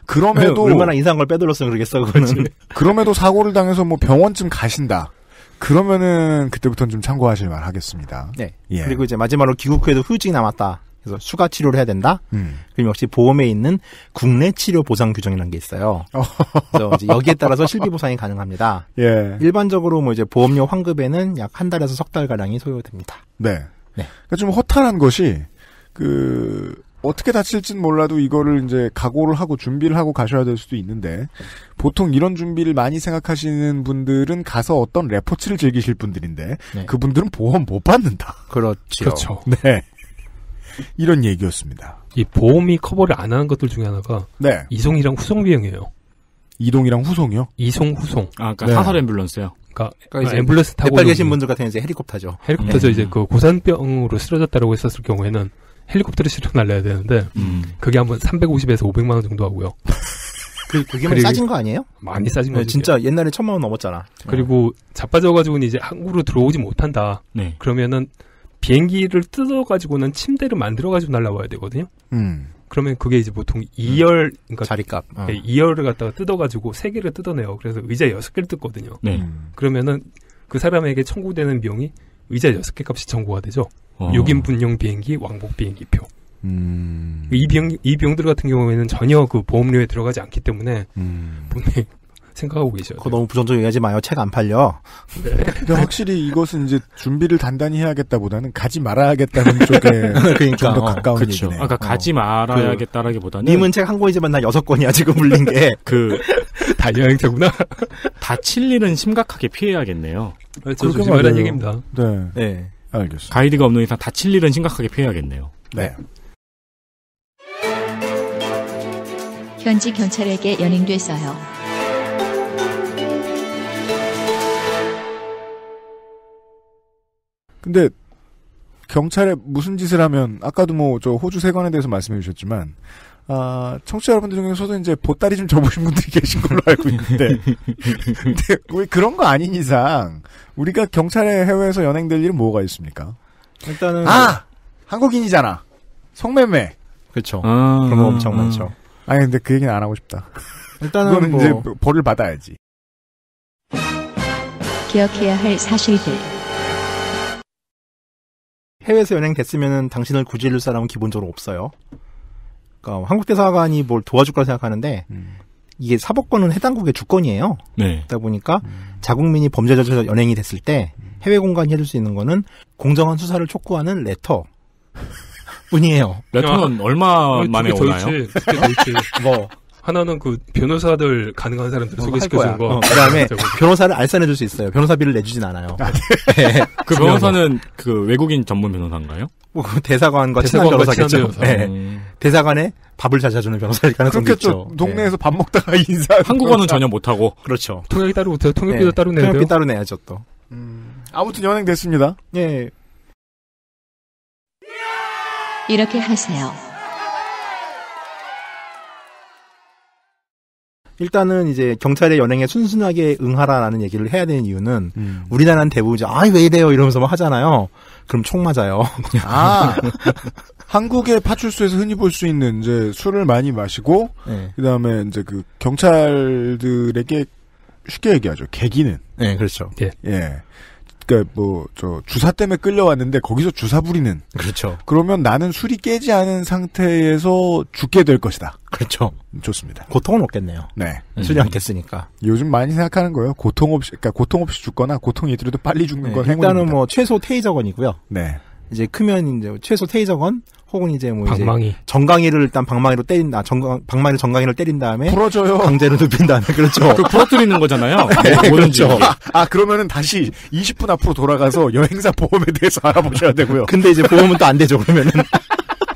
그럼에도 얼마나 인상걸 빼돌렸으면 그러겠어 그거는. 그럼에도 사고를 당해서 뭐 병원쯤 가신다. 그러면은 그때부터는 좀 참고하실 만 하겠습니다. 네. 예. 그리고 이제 마지막으로 귀국 후에도 후유증이 남았다. 그래서 추가 치료를 해야 된다. 음. 그럼 역시 보험에 있는 국내 치료 보상 규정이라는 게 있어요. 어. 그래서 여기에 따라서 실비 보상이 가능합니다. 예. 일반적으로 뭐 이제 보험료 환급에는 약 한 달에서 석 달 가량이 소요됩니다. 네. 네. 그러니까 좀 허탈한 것이 그 어떻게 다칠진 몰라도 이거를 이제 각오를 하고 준비를 하고 가셔야 될 수도 있는데 보통 이런 준비를 많이 생각하시는 분들은 가서 어떤 레포츠를 즐기실 분들인데 네. 그분들은 보험 못 받는다. 그렇죠. 그렇죠. 네. 이런 얘기였습니다. 이 보험이 커버를 안 하는 것들 중에 하나가 네. 이송이랑 후송 비행이에요. 이동이랑 후송이요? 이송 후송. 아, 그러니까 네. 사설 앰뷸런스요. 그러니까, 그러니까 앰뷸런스 타고 네 계신 분들 같은 이제 헬리콥터죠. 헬리콥터죠. 음. 이제 그 고산병으로 쓰러졌다라고 했었을 경우에는 헬리콥터를 실어 날려야 되는데 음. 그게 한 번 350에서 500만 원 정도 하고요. 그, 그게 뭐 싸진 거 아니에요? 많이 싸진 네, 거죠. 진짜 옛날에 천만 원 넘었잖아. 그리고 네. 자빠져가지고 이제 한국으로 들어오지 못한다. 네. 그러면은 비행기를 뜯어가지고는 침대를 만들어가지고 날라와야 되거든요. 음. 그러면 그게 이제 보통 2열, 음. 그러니까 자리값. 어. 2열을 갖다가 뜯어가지고 3개를 뜯어내요. 그래서 의자 6개를 뜯거든요. 네. 음. 그러면은 그 사람에게 청구되는 비용이 의자 6개 값이 청구가 되죠. 어. 6인분용 비행기, 왕복 비행기표. 음. 이 비용, 이 비용들 같은 경우에는 전혀 그 보험료에 들어가지 않기 때문에, 음. 보통 생각하고 계셔요. 그거 너무 부정적으 얘기하지 마요. 책 안 팔려. 네. 근데 확실히 이것은 이제 준비를 단단히 해야겠다보다는 가지 말아야겠다는 쪽에 그러니까, 좀더 그렇죠. 그러니까 어, 가까운 그쵸. 얘기네. 아까 가지 말아야겠다라기보다는 그, 님은 책 한 권이지만 나 여섯 권이야 지금 물린 게. 그 다녀 행태구나. 다칠 일은 심각하게 피해야겠네요. 네, 그렇죠. 조심하라 얘기입니다. 네. 네. 알겠습니다. 가이드가 없는 이상 다칠 일은 심각하게 피해야겠네요. 네. 현지 경찰에게 연행됐어요 근데 경찰에 무슨 짓을 하면 아까도 뭐 저 호주 세관에 대해서 말씀해 주셨지만 아, 청취자 여러분들 중에서도 이제 보따리 좀 접으신 분들이 계신 걸로 알고 있는데. 근데 왜 그런 거 아닌 이상, 우리가 경찰에 해외에서 연행될 일은 뭐가 있습니까? 일단은. 아! 한국인이잖아. 성매매. 그쵸. 아, 그런 거 엄청 아, 많죠. 음. 아니, 근데 그 얘기는 안 하고 싶다. 일단은. 뭐... 이제 벌을 받아야지. 기억해야 할 사실들. 해외에서 연행됐으면 당신을 굳이 일 사람은 기본적으로 없어요. 그러니까 한국 대사관이 뭘 도와줄 거라 생각하는데 음. 이게 사법권은 해당국의 주권이에요. 네. 그러다 보니까 음. 자국민이 범죄자로서 연행이 됐을 때 음. 해외 공간이 해줄 수 있는 거는 공정한 수사를 촉구하는 레터. 뿐이에요. 레터는 얼마 어, 만에 오나요? 뭐 하나는 그 변호사들 가능한 사람들 어, 소개시켜주는 거. 어, 그다음에 변호사를 알선해줄 수 있어요. 변호사비를 내주진 않아요. 아, 네. 네. 그 변호사는 그 외국인 전문 변호사인가요? 뭐 그 대사관과, 대사관 친한 변호사겠죠. 친한 네. 변호사. 네. 음. 대사관에 밥을 찾아주는 변호사일 가능성이 있죠. 네. 동네에서 밥 먹다가 인사. 한국어는 전혀 못하고. 그렇죠. 통역이 따로 못해요. 통역비도 따로 내야 돼요. 통역비 따로 내야죠 또. 음. 아무튼 연행됐습니다. 예. 이렇게 하세요. 일단은 이제 경찰의 연행에 순순하게 응하라라는 얘기를 해야 되는 이유는 음. 우리나라는 대부분 이제 아 왜 이래요 이러면서 막 하잖아요. 그럼 총 맞아요. 아 한국의 파출소에서 흔히 볼 수 있는 이제 술을 많이 마시고 네. 그다음에 이제 그 경찰들에게 쉽게 얘기하죠. 계기는. 네, 그렇죠. 예. 예. 그러니까 뭐저 주사 때문에 끌려왔는데 거기서 주사 부리는 그렇죠. 그러면 나는 술이 깨지 않은 상태에서 죽게 될 것이다. 그렇죠. 좋습니다. 고통은 없겠네요. 네. 술이 안 깼으니까. 요즘 많이 생각하는 거예요. 고통 없이 그러니까 고통 없이 죽거나 고통이 들어도 빨리 죽는 네, 건 행운입니다. 일단은 뭐 최소 테이저건이고요. 네. 이제 크면 이제 최소 테이저건 혹은 이제 뭐 방망이. 이제 정강이를 일단 방망이로 때린다. 아, 정강 방망이를 정강이를 때린 다음에 풀어줘요. 강제로 눕힌 다음에 그렇죠. 그 부러뜨리는 거잖아요. 네, 그렇죠. 아, 아 그러면은 다시 20분 앞으로 돌아가서 여행사 보험에 대해서 알아보셔야 되고요. 근데 이제 보험은 또 안 되죠. 그러면은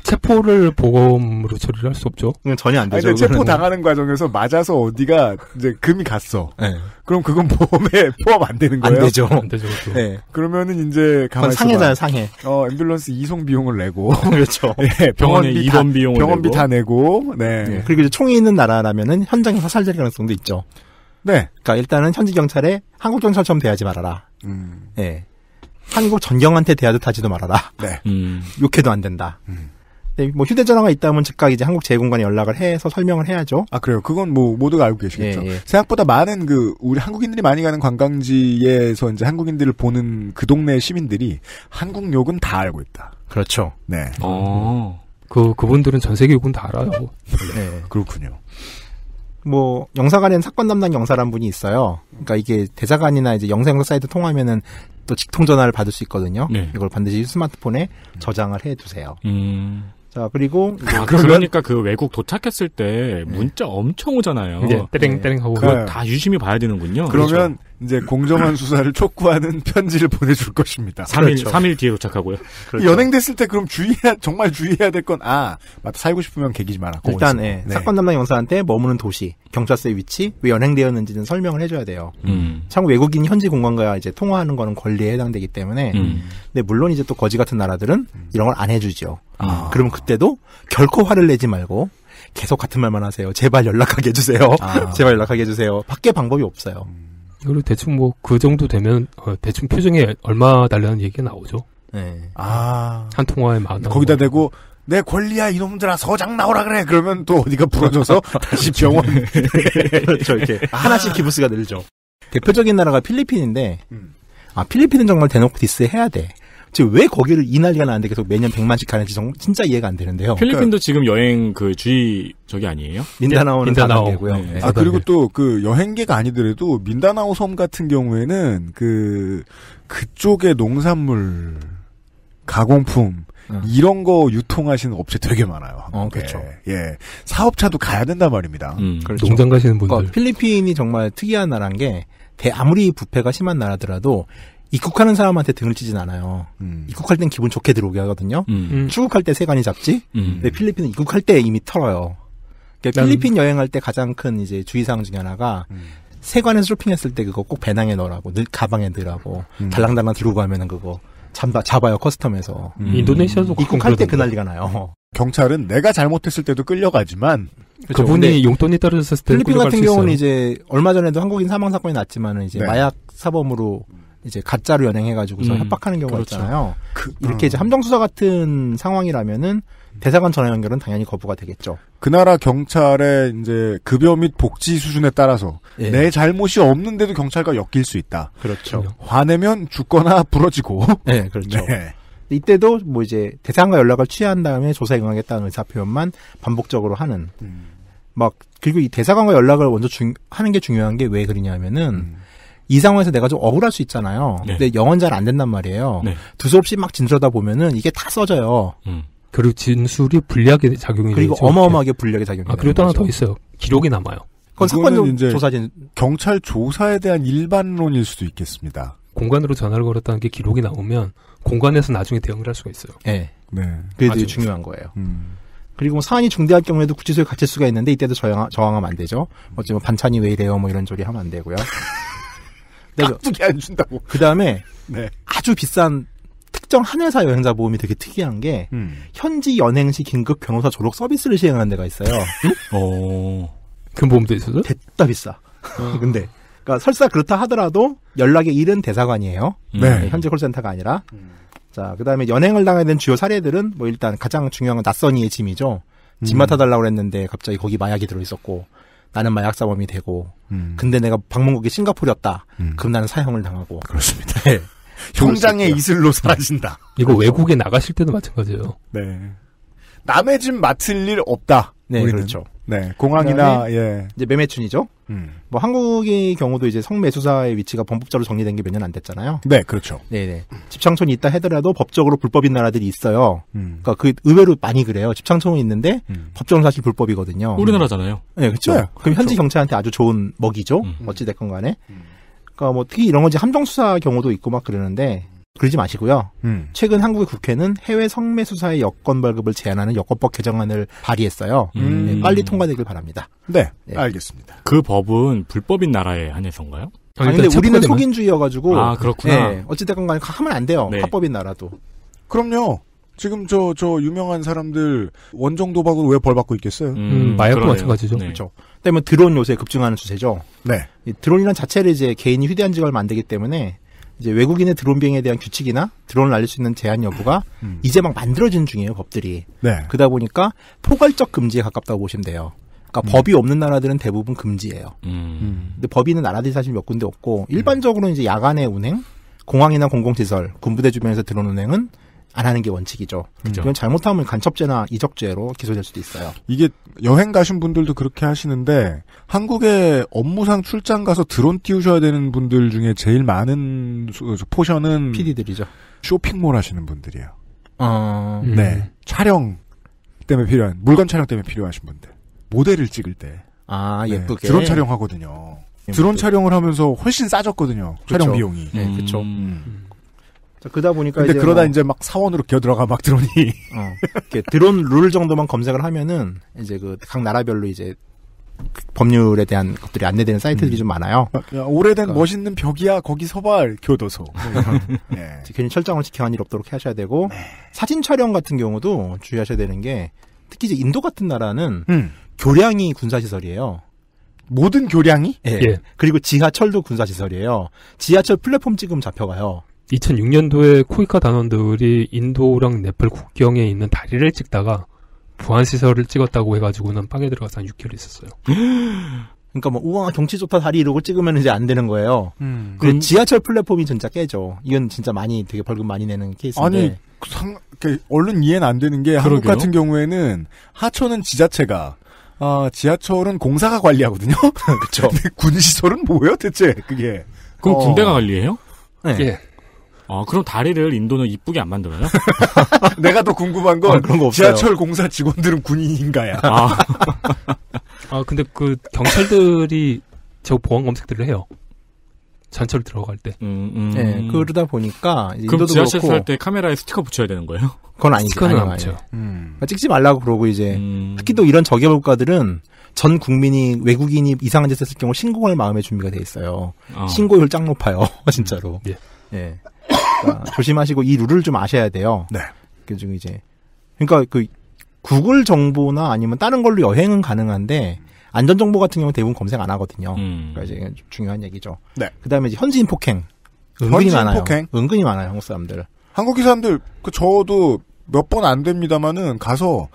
체포를 보험으로 처리를 할 수 없죠. 전혀 안 되죠. 아니, 체포 당하는 과정에서 맞아서 어디가 이제 금이 갔어. 네. 그럼 그건 보험에 포함 안 되는 거예요? 안 되죠. 안 되죠. 그 네. 그러면은 이제 가만 상해잖아요, 상해. 어, 앰뷸런스 이송 비용을 내고 그렇죠. 네, 병원에 입원 비용 병원비 내고. 다 내고. 네. 네. 그리고 이제 총이 있는 나라라면은 현장에서 살될 가능성도 있죠. 네. 그러니까 일단은 현지 경찰에 한국 경찰처럼 대하지 말아라. 음. 네. 한국 전경한테 대하듯 하지도 말아라. 네. 음. 욕해도 안 된다. 음. 네, 뭐 휴대전화가 있다면 즉각 이제 한국 제공관에 연락을 해서 설명을 해야죠. 아 그래요. 그건 뭐 모두가 알고 계시겠죠. 예, 예. 생각보다 많은 그 우리 한국인들이 많이 가는 관광지에서 이제 한국인들을 보는 그 동네 시민들이 한국 욕은 다 알고 있다. 그렇죠. 네. 어. 그 그분들은 전 세계 욕은 다 알아요. 네. 네. 그렇군요. 뭐 영사관에는 사건 담당 영사란 분이 있어요. 그러니까 이게 대사관이나 이제 영사영사 사이트 통하면은 또 직통 전화를 받을 수 있거든요. 네. 이걸 반드시 스마트폰에 저장을 해두세요. 음. 자 그리고 아, 그러니까 그 외국 도착했을 때 문자 엄청 오잖아요. 네, 땡땡 하고 그걸 네. 다 유심히 봐야 되는군요. 그러면 그렇죠. 이제 공정한 수사를 촉구하는 편지를 보내줄 것입니다. 3일, 그렇죠. 3일 뒤에 도착하고요. 그렇죠. 연행됐을 때 그럼 주의해야, 정말 주의해야 될 건, 아, 맞다, 살고 싶으면 개기지 마라. 일단, 예, 네. 사건 담당 영사한테 머무는 도시, 경찰서의 위치, 왜 연행되었는지는 설명을 해줘야 돼요. 음. 참고 외국인 현지 공관과 이제 통화하는 거는 권리에 해당되기 때문에, 음. 근데 물론 이제 또 거지 같은 나라들은 음. 이런 걸 안 해주죠. 아. 그러면 그때도 결코 화를 내지 말고, 계속 같은 말만 하세요. 제발 연락하게 해주세요. 아. 제발 연락하게 해주세요. 밖에 방법이 없어요. 음. 그리고 대충 뭐 그 정도 되면 어, 대충 표정에 얼마 달라는 얘기가 나오죠. 네. 아. 한 통화에 만 거기다 대고 내 권리야 이놈들아 서장 나오라 그래 그러면 또 어디가 부러져서 다시 병원 그렇죠 이렇게 아. 하나씩 기부스가 늘죠 대표적인 나라가 필리핀인데 음. 아 필리핀은 정말 대놓고 디스해야 돼 지금 왜 거기를 이 난리가 나는데 계속 매년 100만씩 가는지 정말 진짜 이해가 안 되는데요. 필리핀도 그러니까 지금 여행 그 주의 저기 아니에요? 민다나오는 민다나오고요. 네. 네. 아 그리고 네. 또그 여행객 아니더라도 민다나오 섬 같은 경우에는 그 그쪽의 농산물 가공품 네. 이런 거 유통하시는 업체 되게 많아요. 어, 그렇죠. 예. 사업차도 가야 된단 말입니다. 음, 그렇죠. 그렇죠. 농장 가시는 그러니까 분들. 그러니까 필리핀이 정말 특이한 나라인 게 아무리 부패가 심한 나라더라도 입국하는 사람한테 등을 찌진 않아요. 음. 입국할 땐 기분 좋게 들어오게 하거든요. 음. 음. 음. 출국할 때 세관이 잡지. 음. 근데 필리핀은 입국할 때 이미 털어요. 그러니까 필리핀 여행할 때 가장 큰 이제 주의사항 중에 하나가 세관에서 쇼핑했을 때 그거 꼭 배낭에 넣으라고 늘 가방에 넣으라고 달랑달랑 들고 가면은 그거 잡아, 잡아요 커스텀에서 인도네시아도 입국할 때 그 난리가 나요. 경찰은 내가 잘못했을 때도 끌려가지만 그렇죠. 그분이 용돈이 떨어졌을 때 필리핀 같은 경우는 있어요. 이제 얼마 전에도 한국인 사망 사건이 났지만은 이제 네. 마약 사범으로 이제 가짜로 연행해가지고서 음, 협박하는 경우가 그렇죠. 있잖아요. 그, 이렇게 음. 이제 어. 함정수사 같은 상황이라면은 대사관 전화 연결은 당연히 거부가 되겠죠. 그 나라 경찰의 이제 급여 및 복지 수준에 따라서 예. 내 잘못이 없는데도 경찰과 엮일 수 있다. 그렇죠. 화내면 죽거나 부러지고. 네, 그렇죠. 네. 이때도 뭐 이제 대사관과 연락을 취한 다음에 조사에 응하겠다는 의사 표현만 반복적으로 하는. 음. 막 그리고 이 대사관과 연락을 먼저 중, 하는 게 중요한 게 왜 그러냐면은 음. 이 상황에서 내가 좀 억울할 수 있잖아요. 네. 근데 영원 잘 안 된단 말이에요. 네. 두서없이 막 진술하다 보면은 이게 다 써져요. 음. 그리고 진술이 불리하게 작용이 그리고 되죠. 어마어마하게 불리하게 작용이 아, 그리고 또 하나 더 있어요. 기록이 남아요. 그건 사건 조사진 경찰 조사에 대한 일반론일 수도 있겠습니다. 공간으로 전화를 걸었다는 게 기록이 나오면 공간에서 나중에 대응을 할 수가 있어요. 네. 네. 그게 되게 중요한 거예요. 음. 그리고 뭐 사안이 중대할 경우에도 구치소에 갇힐 수가 있는데 이때도 저항, 저항하면 안 되죠. 어찌 뭐 반찬이 왜 이래요 뭐 이런 소리 하면 안 되고요. 깍두기 네, 그 안 준다고. 그 다음에 네. 아주 비싼 특정 한 회사 여행자 보험이 되게 특이한 게 음. 현지 연행시 긴급 변호사 졸업 서비스를 시행하는 데가 있어요. 음? 어. 그 보험도 있어요? 됐다 비싸. 어. 근데 그러니까 설사 그렇다 하더라도 연락의 일은 대사관이에요. 네. 네 현지 콜센터가 아니라. 자, 그다음에 연행을 당해야 된 주요 사례들은 뭐 일단 가장 중요한 건 낯선이의 짐이죠. 짐 음. 맡아달라고 그랬는데 갑자기 거기 마약이 들어있었고 나는 마약사범이 되고 음. 근데 내가 방문국이 싱가포르였다. 음. 그럼 나는 사형을 당하고 그렇습니다. 네. 형장의 이슬로 사라진다. 이거 그렇죠. 외국에 나가실 때도 마찬가지예요. 네. 남의 집 맡을 일 없다. 네, 우리는. 그렇죠. 네, 공항이나 예. 이제 매매춘이죠. 음. 뭐 한국의 경우도 이제 성매수사의 위치가 범법자로 정리된 게 몇 년 안 됐잖아요. 네, 그렇죠. 네, 네. 집창촌이 있다 해더라도 법적으로 불법인 나라들이 있어요. 음. 그러니까 그 의외로 많이 그래요. 집창촌이 있는데 음. 법적으로 사실 불법이거든요. 우리나라잖아요. 네, 그렇죠. 네, 그렇죠. 현지 경찰한테 아주 좋은 먹이죠. 음. 어찌 됐건 간에. 음. 그러니까 뭐 특히 이런 건지 함정수사 경우도 있고 막 그러는데 그러지 마시고요. 음. 최근 한국의 국회는 해외 성매 수사의 여권 발급을 제한하는 여권법 개정안을 발의했어요. 음. 네, 빨리 통과되길 바랍니다. 네, 네, 알겠습니다. 그 법은 불법인 나라에 한해서인가요? 아니, 근데 우리는 되면... 속인주의여가지고. 아, 그렇구나. 네, 어찌됐건 간에 하면 안 돼요. 네. 합법인 나라도. 그럼요. 지금 저, 저 유명한 사람들 원정 도박으로 왜 벌 받고 있겠어요? 음, 음 마약도 마찬가지죠. 네. 그렇죠. 때문에 드론 요새 급증하는 추세죠. 네. 드론이란 자체를 이제 개인이 휴대한 직업을 만들기 때문에 이제 외국인의 드론 비행에 대한 규칙이나 드론을 날릴 수 있는 제한 여부가 음. 이제 막 만들어지는 중이에요 법들이. 네. 그러다 보니까 포괄적 금지에 가깝다고 보시면 돼요. 그러니까 음. 법이 없는 나라들은 대부분 금지예요. 음. 음. 근데 법이 있는 나라들이 사실 몇 군데 없고 음. 일반적으로 이제 야간의 운행, 공항이나 공공시설, 군부대 주변에서 드론 운행은 안 하는 게 원칙이죠. 그쵸. 이건 잘못하면 간첩죄나 이적죄로 기소될 수도 있어요. 이게 여행 가신 분들도 그렇게 하시는데 한국에 업무상 출장 가서 드론 띄우셔야 되는 분들 중에 제일 많은 포션은 PD들이죠. 쇼핑몰 하시는 분들이에요. 어... 네. 음. 촬영 때문에 필요한 물건 촬영 때문에 필요하신 분들. 모델을 찍을 때. 아, 네. 예쁘게. 드론 촬영하거든요. 드론 촬영을 하면서 훨씬 싸졌거든요. 그쵸. 촬영 비용이. 네, 그렇죠. 음. 자, 그다 보니까 근데 이제 그러다 뭐, 이제 막 사원으로 기어 들어가 막 드론이 어, 이렇게 드론 룰 정도만 검색을 하면은 이제 그 각 나라별로 이제 그 법률에 대한 것들이 안내되는 사이트들이 음. 좀 많아요. 아, 오래된 그러니까. 멋있는 벽이야 거기 서발 교도소. 네. 네. 괜히 철장을 지켜 한일 없도록 하셔야 되고 네. 사진 촬영 같은 경우도 주의하셔야 되는 게 특히 이제 인도 같은 나라는 음. 교량이 군사시설이에요. 모든 교량이? 예. 예. 그리고 지하철도 군사시설이에요. 지하철 플랫폼 지금 잡혀가요. 2006년도에 코이카 단원들이 인도랑 네팔 국경에 있는 다리를 찍다가 부안 시설을 찍었다고 해가지고는 빵에 들어가서 한 6개월 있었어요. 그러니까 뭐 우와 경치 좋다 다리 이러고 찍으면 이제 안 되는 거예요. 음. 그 지하철 플랫폼이 진짜 깨죠 이건 진짜 많이 되게 벌금 많이 내는 케이스인데. 아니 그 상, 그 얼른 이해는 안 되는 게 그러게요. 한국 같은 경우에는 하천은 지자체가 아, 지하철은 공사가 관리하거든요. 그렇죠. 군 시설은 뭐예요, 대체 그게? 그럼 어... 군대가 관리해요? 네. 예. 아, 그럼 다리를 인도는 이쁘게 안 만들어요? 내가 더 궁금한 건 어, 그런 거 없어요. 지하철 공사 직원들은 군인인가야. 아. 아, 근데 그 경찰들이 저 보안 검색들을 해요. 전철 들어갈 때. 음, 음. 네, 그러다 보니까 그럼 지하철 탈때 카메라에 스티커 붙여야 되는 거예요? 그건 아니지. 스티커는 아니에안붙여 음. 찍지 말라고 그러고 이제 음. 특히 또 이런 저개발 국가들은 전 국민이 외국인이 이상한 짓을 했을 경우 신고할 마음의 준비가 돼 있어요. 어. 신고율 짱 높아요, 진짜로. 예. 예. 있으니까 그러니까 조심하시고 이 룰을 좀 아셔야 돼요. 네. 그 지금 이제 그러니까 그 구글 정보나 아니면 다른 걸로 여행은 가능한데 안전 정보 같은 경우는 대부분 검색 안 하거든요. 음. 그러니까 이제 중요한 얘기죠. 네. 그다음에 이제 현지인 폭행 은근히 현지인 많아요. 폭행? 은근히 많아요 한국 사람들. 한국 사람들 그 저도 몇 번 안 됩니다만은 가서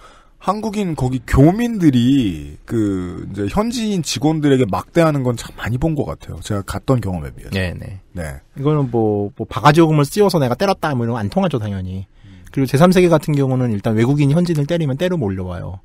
한국인 거기 교민들이 그 이제 현지인 직원들에게 막대하는 건 참 많이 본 것 같아요. 제가 갔던 경험에 비해서. 네네. 네. 네. 이거는 뭐, 뭐 바가지 요금을 씌워서 내가 때렸다 뭐 이런 거안 통하죠 당연히. 그리고 제3세계 같은 경우는 일단 외국인 현지인을 때리면 때려 몰려와요.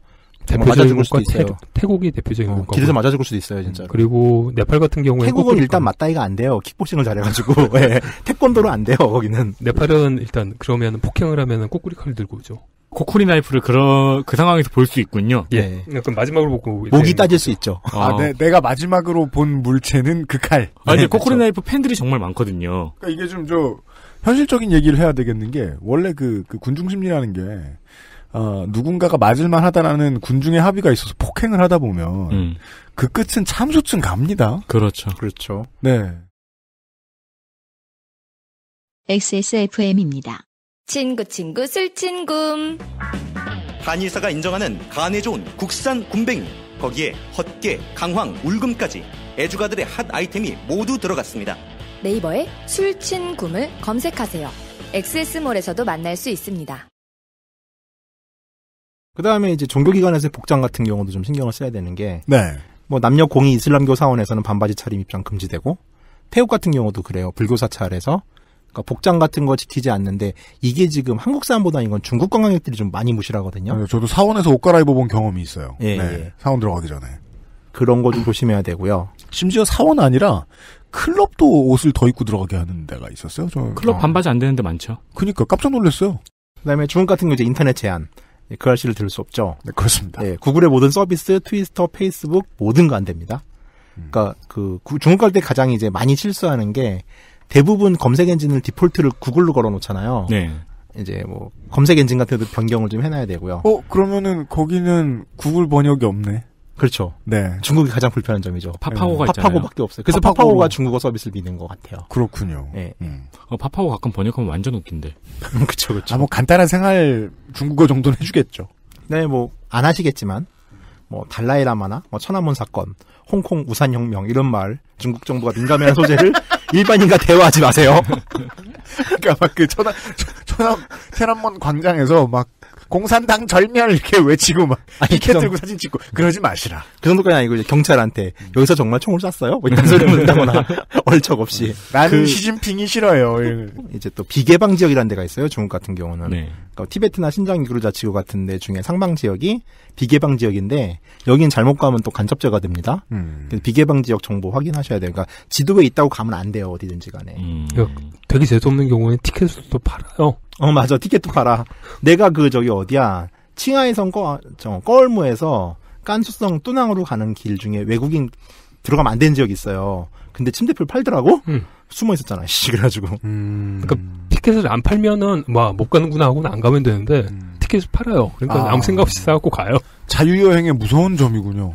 맞아 죽을 수도 있어요. 태, 국이 대표적인 어, 국가. 길에서 맞아 죽을 수도 있어요, 진짜. 그리고 네팔 같은 경우에 태국은 일단 맞다이가 안 돼요. 킥복싱을 잘해가지고 네. 태권도로 안 돼요, 거기는. 네팔은 일단 그러면 폭행을 하면 꼬꾸리 칼을 들고 오죠. 코쿠리 나이프를 그런 그 상황에서 볼 수 있군요. 예. 네, 그럼 마지막으로 보고 목이 따질 수 있죠. 아, 아. 네, 내가 마지막으로 본 물체는 그 칼. 아니 네, 코쿠리 그렇죠. 나이프 팬들이 정말 많거든요. 그러니까 이게 좀 저 현실적인 얘기를 해야 되겠는 게 원래 그, 그 군중 심리라는 게 어, 누군가가 맞을만 하다라는 군중의 합의가 있어서 폭행을 하다 보면 음. 그 끝은 참소쯤 갑니다. 그렇죠. 그렇죠. 네. XSFM입니다. 친구 친구 술친굼 간이사가 인정하는 간에 좋은 국산 군뱅이 거기에 헛개, 강황, 울금까지 애주가들의 핫 아이템이 모두 들어갔습니다. 네이버에 술친굼을 검색하세요. 엑세스몰에서도 만날 수 있습니다. 그 다음에 이제 종교기관에서의 복장 같은 경우도 좀 신경을 써야 되는 게. 네. 뭐 남녀 공이 이슬람교 사원에서는 반바지 차림 입장 금지되고, 태국 같은 경우도 그래요. 불교 사찰에서 그러니까 복장 같은 거 지키지 않는데 이게 지금 한국 사람보다 이건 중국 관광객들이 좀 많이 무시하거든요. 네, 저도 사원에서 옷 갈아입어 본 경험이 있어요. 예, 네, 예. 사원 들어가기 전에. 그런 거 좀 조심해야 되고요. 심지어 사원 아니라 클럽도 옷을 더 입고 들어가게 하는 데가 있었어요. 저 클럽 어. 반바지 안 되는데 많죠. 그니까 깜짝 놀랐어요. 그다음에 중국 같은 경우 이제 인터넷 제한. 예, 그 알씨를 들을 수 없죠. 네, 그렇습니다. 예, 구글의 모든 서비스, 트위스터, 페이스북 모든 거 안 됩니다. 음. 그러니까 그 중국 갈 때 가장 이제 많이 실수하는 게 대부분 검색 엔진을 디폴트를 구글로 걸어놓잖아요. 네. 이제 뭐 검색 엔진 같은 데도 변경을 좀 해놔야 되고요. 어 그러면은 거기는 구글 번역이 없네. 그렇죠. 네. 중국이 가장 불편한 점이죠. 파파고가 네. 있잖아요. 파파고밖에 없어요. 그래서 파파고로... 파파고가 중국어 서비스를 믿는 것 같아요. 그렇군요. 네. 음. 어, 파파고 가끔 번역하면 완전 웃긴데. 그렇죠, 그렇죠. 아, 뭐 간단한 생활 중국어 정도는 해주겠죠. 네, 뭐 안 하시겠지만 뭐 달라이라마나 뭐 천안문 사건, 홍콩 우산혁명 이런 말 중국 정부가 민감한 해 소재를 일반인과 대화하지 마세요. 그러니까 막 그 천안 천안 테란먼 광장에서 막 공산당 절멸 이렇게 외치고 막 피켓 그 들고 사진 찍고 그러지 마시라. 그 정도까지 아니고 이제 경찰한테 여기서 정말 총을 쐈어요? 뭐 이딴 소리 묻는다거나 얼척 없이. 나는 그, 시진핑이 싫어요. 이제 또 비개방 지역이라는 데가 있어요. 중국 같은 경우는. 네. 그러니까 티베트나 신장 이구루자 지구 같은 데 중에 상방 지역이 비개방 지역인데 여긴 잘못 가면 또 간첩죄가 됩니다. 음. 비개방 지역 정보 확인하셔야 돼요. 그러니까 지도에 있다고 가면 안 돼요. 어디든지 간에. 음. 되게 재수없는 경우에 티켓도 팔아요. 어, 맞아. 티켓도 팔아. 내가 그, 저기, 어디야. 칭하이성 꺼, 저, 꺼울무에서 깐수성 뚜낭으로 가는 길 중에 외국인 들어가면 안 되는 지역이 있어요. 근데 침대표를 팔더라고? 음. 숨어 있었잖아, 씨. 그래가지고. 음. 그러니까 티켓을 안 팔면은, 뭐 못 가는구나 하고는 안 가면 되는데, 음. 티켓을 팔아요. 그러니까 아. 무 생각 없이 사갖고 가요. 자유여행의 무서운 점이군요.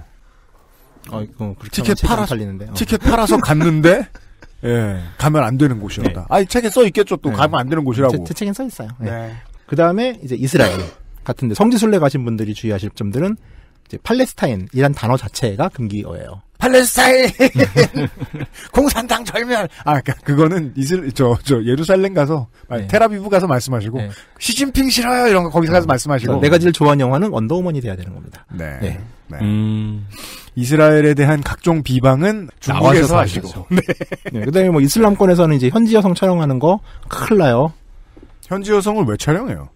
어, 어, 티켓 팔아, 팔리는데. 어. 티켓 팔아서 갔는데, 예, 가면 안 되는 곳이었다. 네. 아이 책에 써 있겠죠. 또 네. 가면 안 되는 곳이라고. 제, 제 책엔 써 있어요. 네. 네. 그 다음에 이제 이스라엘 같은데 성지순례 가신 분들이 주의하실 점들은 이제 팔레스타인이란 단어 자체가 금기어예요. 팔레스타인 공산당 절멸. 아, 그러니까 그거는 이슬 저 저 예루살렘 가서 아, 네. 테라비브 가서 말씀하시고 네. 시진핑 싫어요 이런 거 거기서 아. 가서 말씀하시고 내가 제일 좋아하는 영화는 원더우먼이 돼야 되는 겁니다. 네. 네. 네. 음. 이스라엘에 대한 각종 비방은 중국에서 하시고. 네. 네. 그다음에 뭐 이슬람권에서는 이제 현지 여성 촬영하는 거 큰일 나요. 현지 여성을 왜 촬영해요?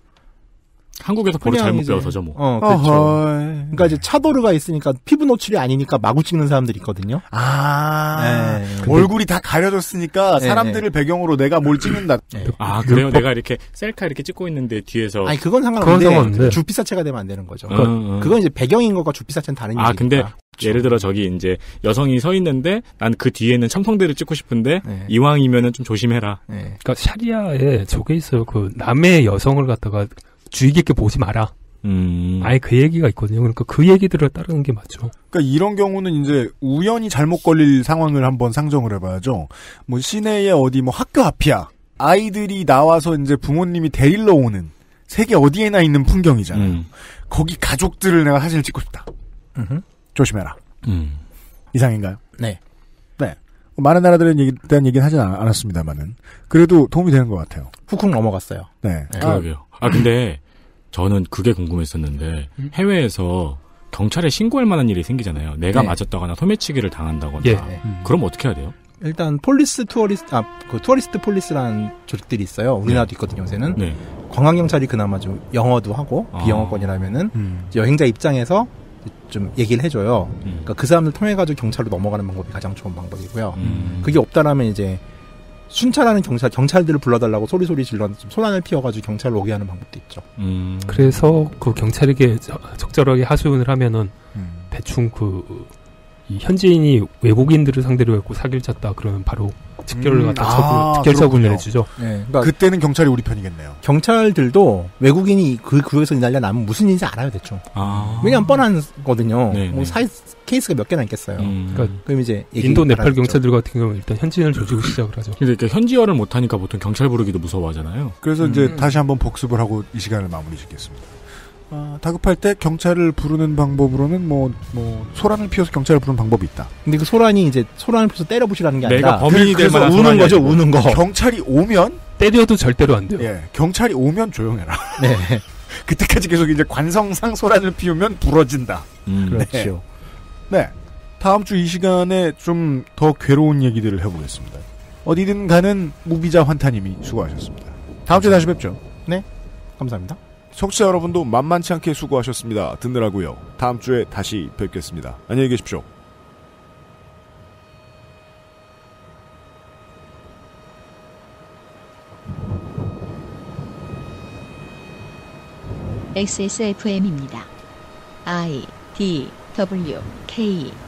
한국에서 볼로 잘못 이제, 배워서죠, 뭐. 어, 그렇죠. 어허이. 그러니까 이제 차도르가 있으니까 피부 노출이 아니니까 마구 찍는 사람들이 있거든요. 아, 네. 근데, 얼굴이 다 가려졌으니까 네, 네. 사람들을 네. 배경으로 내가 뭘 찍는다. 네. 아, 그 그래요? 뭐 내가 이렇게 셀카 이렇게 찍고 있는데 뒤에서. 아니, 그건 상관없는데 그 주피사체가 되면 안 되는 거죠. 음, 음. 그건 이제 배경인 것과 주피사체는 다른 아, 얘기니까. 근데 예를 들어 저기 이제 여성이 서 있는데 난 그 뒤에는 첨성대를 찍고 싶은데 네. 이왕이면은 좀 조심해라. 네. 그러니까 샤리아에 저게 있어요. 그 남의 여성을 갖다가 주의 깊게 보지 마라. 음. 아예 그 얘기가 있거든요. 그러니까 그 얘기들을 따르는 게 맞죠. 그러니까 이런 경우는 이제 우연히 잘못 걸릴 상황을 한번 상정을 해봐야죠. 뭐 시내에 어디 뭐 학교 앞이야. 아이들이 나와서 이제 부모님이 데리러 오는 세계 어디에나 있는 풍경이잖아요. 음. 거기 가족들을 내가 사진을 찍고 싶다. 음흠. 조심해라. 음. 이상인가요? 네. 많은 나라들은 얘기, 대한 얘기는 하진 않았습니다만은 그래도 도움이 되는 것 같아요. 훅훅 넘어갔어요. 네. 네. 그러게요. 아 근데 저는 그게 궁금했었는데 음? 해외에서 경찰에 신고할 만한 일이 생기잖아요. 내가 네. 맞았다거나 소매치기를 당한다거나. 예. 그럼 어떻게 해야 돼요? 일단 폴리스 투어리스트 아그 투어리스트 폴리스라는 조직들이 있어요. 우리나라도 네. 있거든요. 요새는 네. 관광 경찰이 그나마 좀 영어도 하고 아. 비영어권이라면은 음. 여행자 입장에서 좀 얘기를 해줘요. 음. 그러니까 그사람을 통해 가지고 경찰로 넘어가는 방법이 가장 좋은 방법이고요. 음. 그게 없다라면 이제 순찰하는 경찰 경찰들을 불러달라고 소리 소리 질러 소란을 피워가지고 경찰로 오게 하는 방법도 있죠. 음. 그래서 그 경찰에게 적절하게 하소연을 하면은 음. 대충 그 현지인이 외국인들을 상대로 했고 사기를 쳤다 그러면 바로 특별을 갖다 음, 아, 특별사 군을 해주죠. 네, 그러니까 그때는 경찰이 우리 편이겠네요. 경찰들도 외국인이 그 구역에서 이날려 나면 무슨 일인지 알아야 됐죠. 아. 왜냐면 뻔한거든요. 네, 네, 뭐 사이 케이스가 몇 개나 있겠어요. 음. 그러니까 그럼 이제 인도 네팔 경찰들 같은 경우는 일단 현지인을 조지고 음. 시작을 하죠. 근데 이렇게 현지어를 못하니까 보통 경찰 부르기도 무서워하잖아요. 그래서 음. 이제 다시 한번 복습을 하고 이 시간을 마무리 짓겠습니다. 아, 다급할 때 경찰을 부르는 방법으로는 뭐, 뭐, 소란을 피워서 경찰을 부르는 방법이 있다. 근데 그 소란이 이제 소란을 피워서 때려부시라는 게 아니라 내가 범인이 그, 될만 우는 거죠, 아니고. 우는 거. 경찰이 오면 때려도 절대로 안 돼요. 예, 경찰이 오면 조용해라. 네. 그때까지 계속 이제 관성상 소란을 피우면 부러진다. 음, 네. 그렇죠. 네. 다음 주 이 시간에 좀 더 괴로운 얘기들을 해보겠습니다. 어디든 가는 무비자 환타님이 수고하셨습니다. 다음 주에 다시 뵙죠. 네. 감사합니다. 청취자 여러분도 만만치 않게 수고하셨습니다. 듣느라고요. 다음 주에 다시 뵙겠습니다. 안녕히 계십시오. XSFM입니다. I D W K